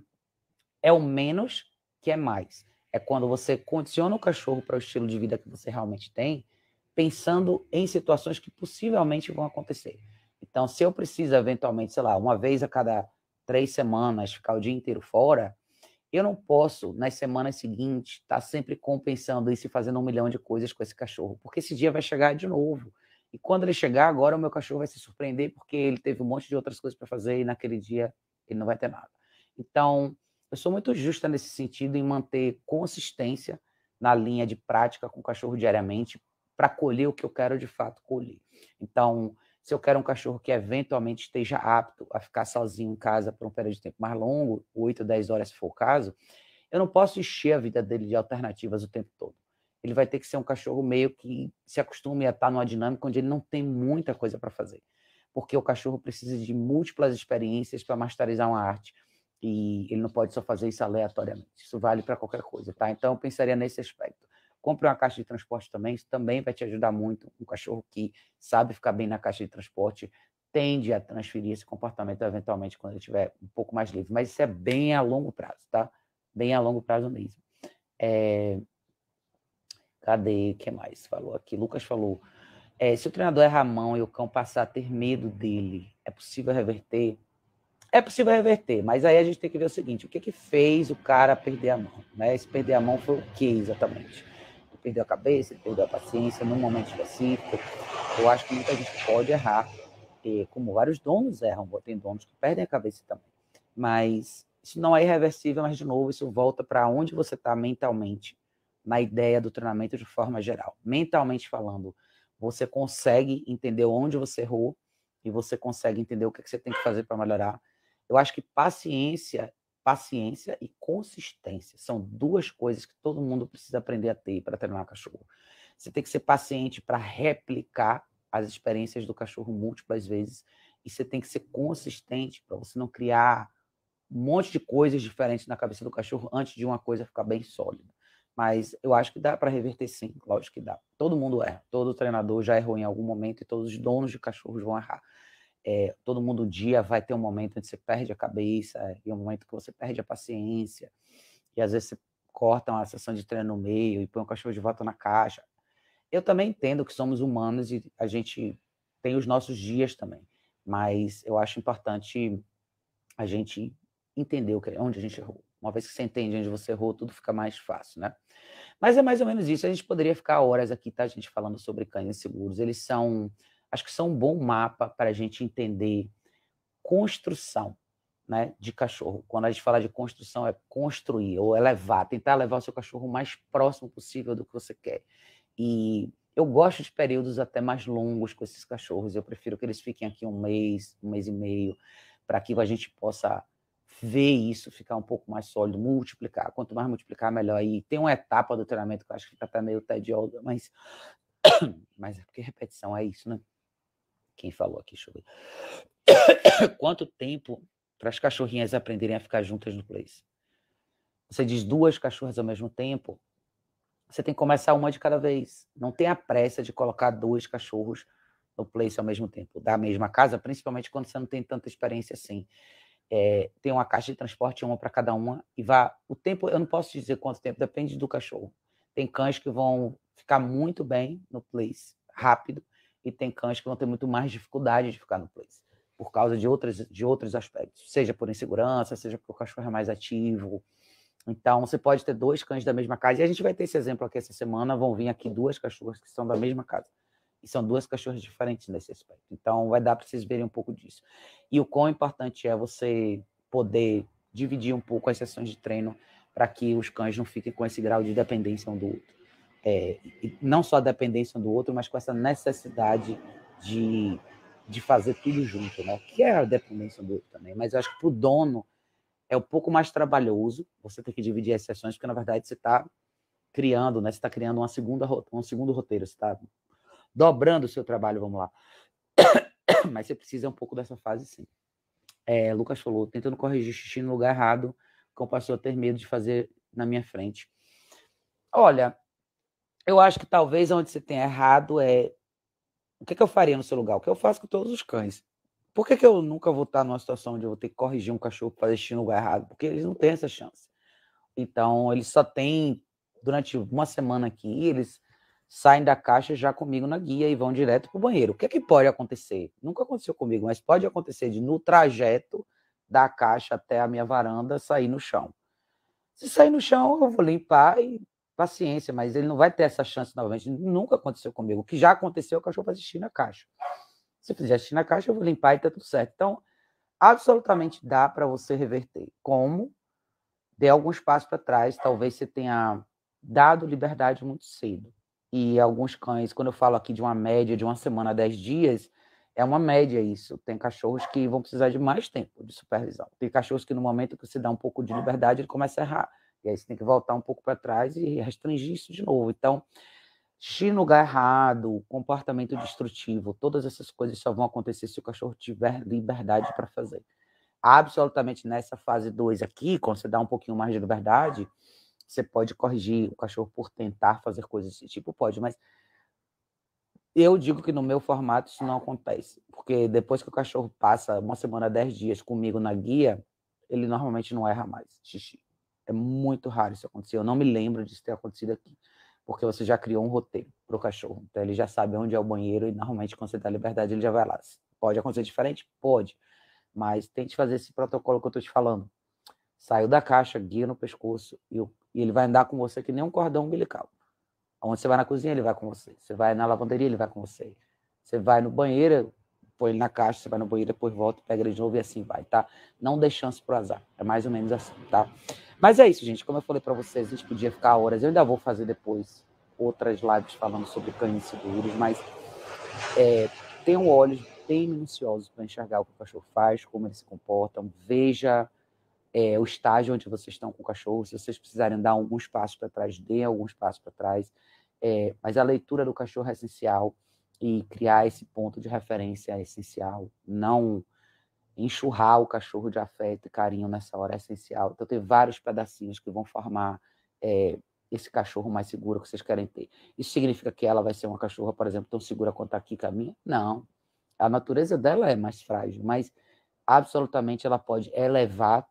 [SPEAKER 1] é o menos que é mais. É quando você condiciona o cachorro para o estilo de vida que você realmente tem, pensando em situações que possivelmente vão acontecer. Então, se eu preciso eventualmente, sei lá, uma vez a cada três semanas ficar o dia inteiro fora, eu não posso, nas semanas seguintes, estar tá sempre compensando isso e fazendo um milhão de coisas com esse cachorro, porque esse dia vai chegar de novo. E quando ele chegar, agora o meu cachorro vai se surpreender porque ele teve um monte de outras coisas para fazer e naquele dia ele não vai ter nada. Então, eu sou muito justa nesse sentido em manter consistência na linha de prática com o cachorro diariamente para colher o que eu quero de fato colher. Então, se eu quero um cachorro que eventualmente esteja apto a ficar sozinho em casa por um período de tempo mais longo, 8, 10 horas se for o caso, eu não posso encher a vida dele de alternativas o tempo todo. Ele vai ter que ser um cachorro meio que se acostume a estar numa dinâmica onde ele não tem muita coisa para fazer. Porque o cachorro precisa de múltiplas experiências para masterizar uma arte e ele não pode só fazer isso aleatoriamente. Isso vale para qualquer coisa, tá? Então, eu pensaria nesse aspecto. Compre uma caixa de transporte também, isso também vai te ajudar muito. Um cachorro que sabe ficar bem na caixa de transporte tende a transferir esse comportamento eventualmente quando ele estiver um pouco mais livre, mas isso é bem a longo prazo, tá? Bem a longo prazo mesmo. É... Cadê? O que mais falou aqui? Lucas falou: é, se o treinador errar a mão e o cão passar a ter medo dele, é possível reverter? É possível reverter, mas aí a gente tem que ver o seguinte: o que, que fez o cara perder a mão? Né? Esse perder a mão foi o que exatamente? Ele perdeu a cabeça, ele perdeu a paciência num momento específico. Eu acho que muita gente pode errar, e é, como vários donos erram, tem donos que perdem a cabeça também. Mas isso não é irreversível, mas de novo, isso volta para onde você está mentalmente, na ideia do treinamento de forma geral. Mentalmente falando, você consegue entender onde você errou e você consegue entender o que, que você tem que fazer para melhorar eu acho que paciência, paciência e consistência são duas coisas que todo mundo precisa aprender a ter para treinar cachorro. Você tem que ser paciente para replicar as experiências do cachorro múltiplas vezes e você tem que ser consistente para você não criar um monte de coisas diferentes na cabeça do cachorro antes de uma coisa ficar bem sólida. Mas eu acho que dá para reverter sim, lógico que dá. Todo mundo erra, todo treinador já errou em algum momento e todos os donos de cachorros vão errar é, todo mundo um dia vai ter um momento onde você perde a cabeça e um momento que você perde a paciência e às vezes você corta uma sessão de treino no meio e põe o cachorro de volta na caixa. Eu também entendo que somos humanos e a gente tem os nossos dias também, mas eu acho importante a gente entender onde a gente errou. Uma vez que você entende onde você errou, tudo fica mais fácil, né? Mas é mais ou menos isso. A gente poderia ficar horas aqui, tá? A gente falando sobre cães seguros. Eles são acho que são é um bom mapa para a gente entender construção né, de cachorro. Quando a gente fala de construção, é construir ou elevar, tentar levar o seu cachorro o mais próximo possível do que você quer. E eu gosto de períodos até mais longos com esses cachorros. Eu prefiro que eles fiquem aqui um mês, um mês e meio, para que a gente possa ver isso ficar um pouco mais sólido, multiplicar. Quanto mais multiplicar, melhor. E tem uma etapa do treinamento que eu acho que fica tá até meio tediosa, mas, mas é porque repetição é isso, né? quem falou aqui, deixa eu ver. Quanto tempo para as cachorrinhas aprenderem a ficar juntas no place? Você diz duas cachorras ao mesmo tempo, você tem que começar uma de cada vez. Não tem a pressa de colocar dois cachorros no place ao mesmo tempo, da mesma casa, principalmente quando você não tem tanta experiência assim. É, tem uma caixa de transporte, uma para cada uma, e vá. O tempo, eu não posso dizer quanto tempo, depende do cachorro. Tem cães que vão ficar muito bem no place, rápido, e tem cães que vão ter muito mais dificuldade de ficar no place, por causa de outros, de outros aspectos, seja por insegurança, seja porque o cachorro é mais ativo. Então, você pode ter dois cães da mesma casa. E a gente vai ter esse exemplo aqui essa semana. Vão vir aqui duas cachorras que são da mesma casa. E são duas cachorras diferentes nesse aspecto. Então, vai dar para vocês verem um pouco disso. E o quão importante é você poder dividir um pouco as sessões de treino para que os cães não fiquem com esse grau de dependência um do outro é, não só a dependência do outro, mas com essa necessidade de, de fazer tudo junto, né? Que é a dependência do outro também. Mas eu acho que para o dono é um pouco mais trabalhoso você ter que dividir as sessões, porque na verdade você está criando, né? Você está criando uma segunda, um segundo roteiro, você está dobrando o seu trabalho, vamos lá. Mas você precisa um pouco dessa fase, sim. É, Lucas falou, tentando corrigir xixi no lugar errado, como passou a ter medo de fazer na minha frente. Olha, eu acho que talvez onde você tenha errado é o que, que eu faria no seu lugar? O que eu faço com todos os cães? Por que, que eu nunca vou estar numa situação onde eu vou ter que corrigir um cachorro para fazer no lugar errado? Porque eles não têm essa chance. Então, eles só têm, durante uma semana aqui, eles saem da caixa já comigo na guia e vão direto para o banheiro. O que é que pode acontecer? Nunca aconteceu comigo, mas pode acontecer de, no trajeto da caixa até a minha varanda, sair no chão. Se sair no chão, eu vou limpar e paciência, mas ele não vai ter essa chance novamente. Nunca aconteceu comigo. O que já aconteceu, é o cachorro faz xixi na caixa. Se fizer xixi na caixa, eu vou limpar e tá tudo certo. Então, absolutamente dá para você reverter. Como? Dê alguns passos para trás, talvez você tenha dado liberdade muito cedo. E alguns cães, quando eu falo aqui de uma média de uma semana a dez dias, é uma média isso. Tem cachorros que vão precisar de mais tempo de supervisão. Tem cachorros que no momento que você dá um pouco de liberdade, ele começa a errar. E aí você tem que voltar um pouco para trás e restringir isso de novo. Então, xixi no lugar errado, comportamento destrutivo, todas essas coisas só vão acontecer se o cachorro tiver liberdade para fazer. Absolutamente nessa fase 2 aqui, quando você dá um pouquinho mais de liberdade, você pode corrigir o cachorro por tentar fazer coisas desse tipo, pode, mas eu digo que no meu formato isso não acontece, porque depois que o cachorro passa uma semana, dez dias comigo na guia, ele normalmente não erra mais xixi. É muito raro isso acontecer. Eu não me lembro disso ter acontecido aqui. Porque você já criou um roteiro para o cachorro. Então ele já sabe onde é o banheiro e normalmente quando você dá liberdade ele já vai lá. Pode acontecer diferente? Pode. Mas tente fazer esse protocolo que eu estou te falando. Saiu da caixa, guia no pescoço e, o, e ele vai andar com você que nem um cordão umbilical. Onde você vai na cozinha, ele vai com você. Você vai na lavanderia, ele vai com você. Você vai no banheiro, põe ele na caixa, você vai no banheiro, depois volta, pega ele de novo e assim vai, tá? Não dê chance pro azar. É mais ou menos assim, tá? Mas é isso, gente. Como eu falei para vocês, a gente podia ficar horas. Eu ainda vou fazer depois outras lives falando sobre cães seguros, mas é, tenham olhos bem minuciosos para enxergar o que o cachorro faz, como eles se comportam. Veja é, o estágio onde vocês estão com o cachorro. Se vocês precisarem dar alguns passos para trás, dê alguns passos para trás. É, mas a leitura do cachorro é essencial e criar esse ponto de referência é essencial. Não enxurrar o cachorro de afeto e carinho nessa hora é essencial. Então, tem vários pedacinhos que vão formar é, esse cachorro mais seguro que vocês querem ter. Isso significa que ela vai ser uma cachorra, por exemplo, tão segura quanto a Kika minha? Não. A natureza dela é mais frágil, mas absolutamente ela pode elevar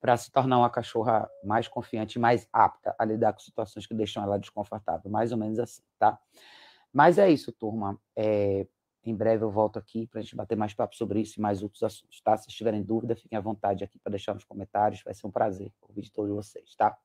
[SPEAKER 1] para se tornar uma cachorra mais confiante, mais apta a lidar com situações que deixam ela desconfortável, mais ou menos assim, tá? Mas é isso, turma. É, em breve eu volto aqui para a gente bater mais papo sobre isso e mais outros assuntos, tá? Se tiverem dúvida, fiquem à vontade aqui para deixar nos comentários. Vai ser um prazer ouvir de todos vocês, tá?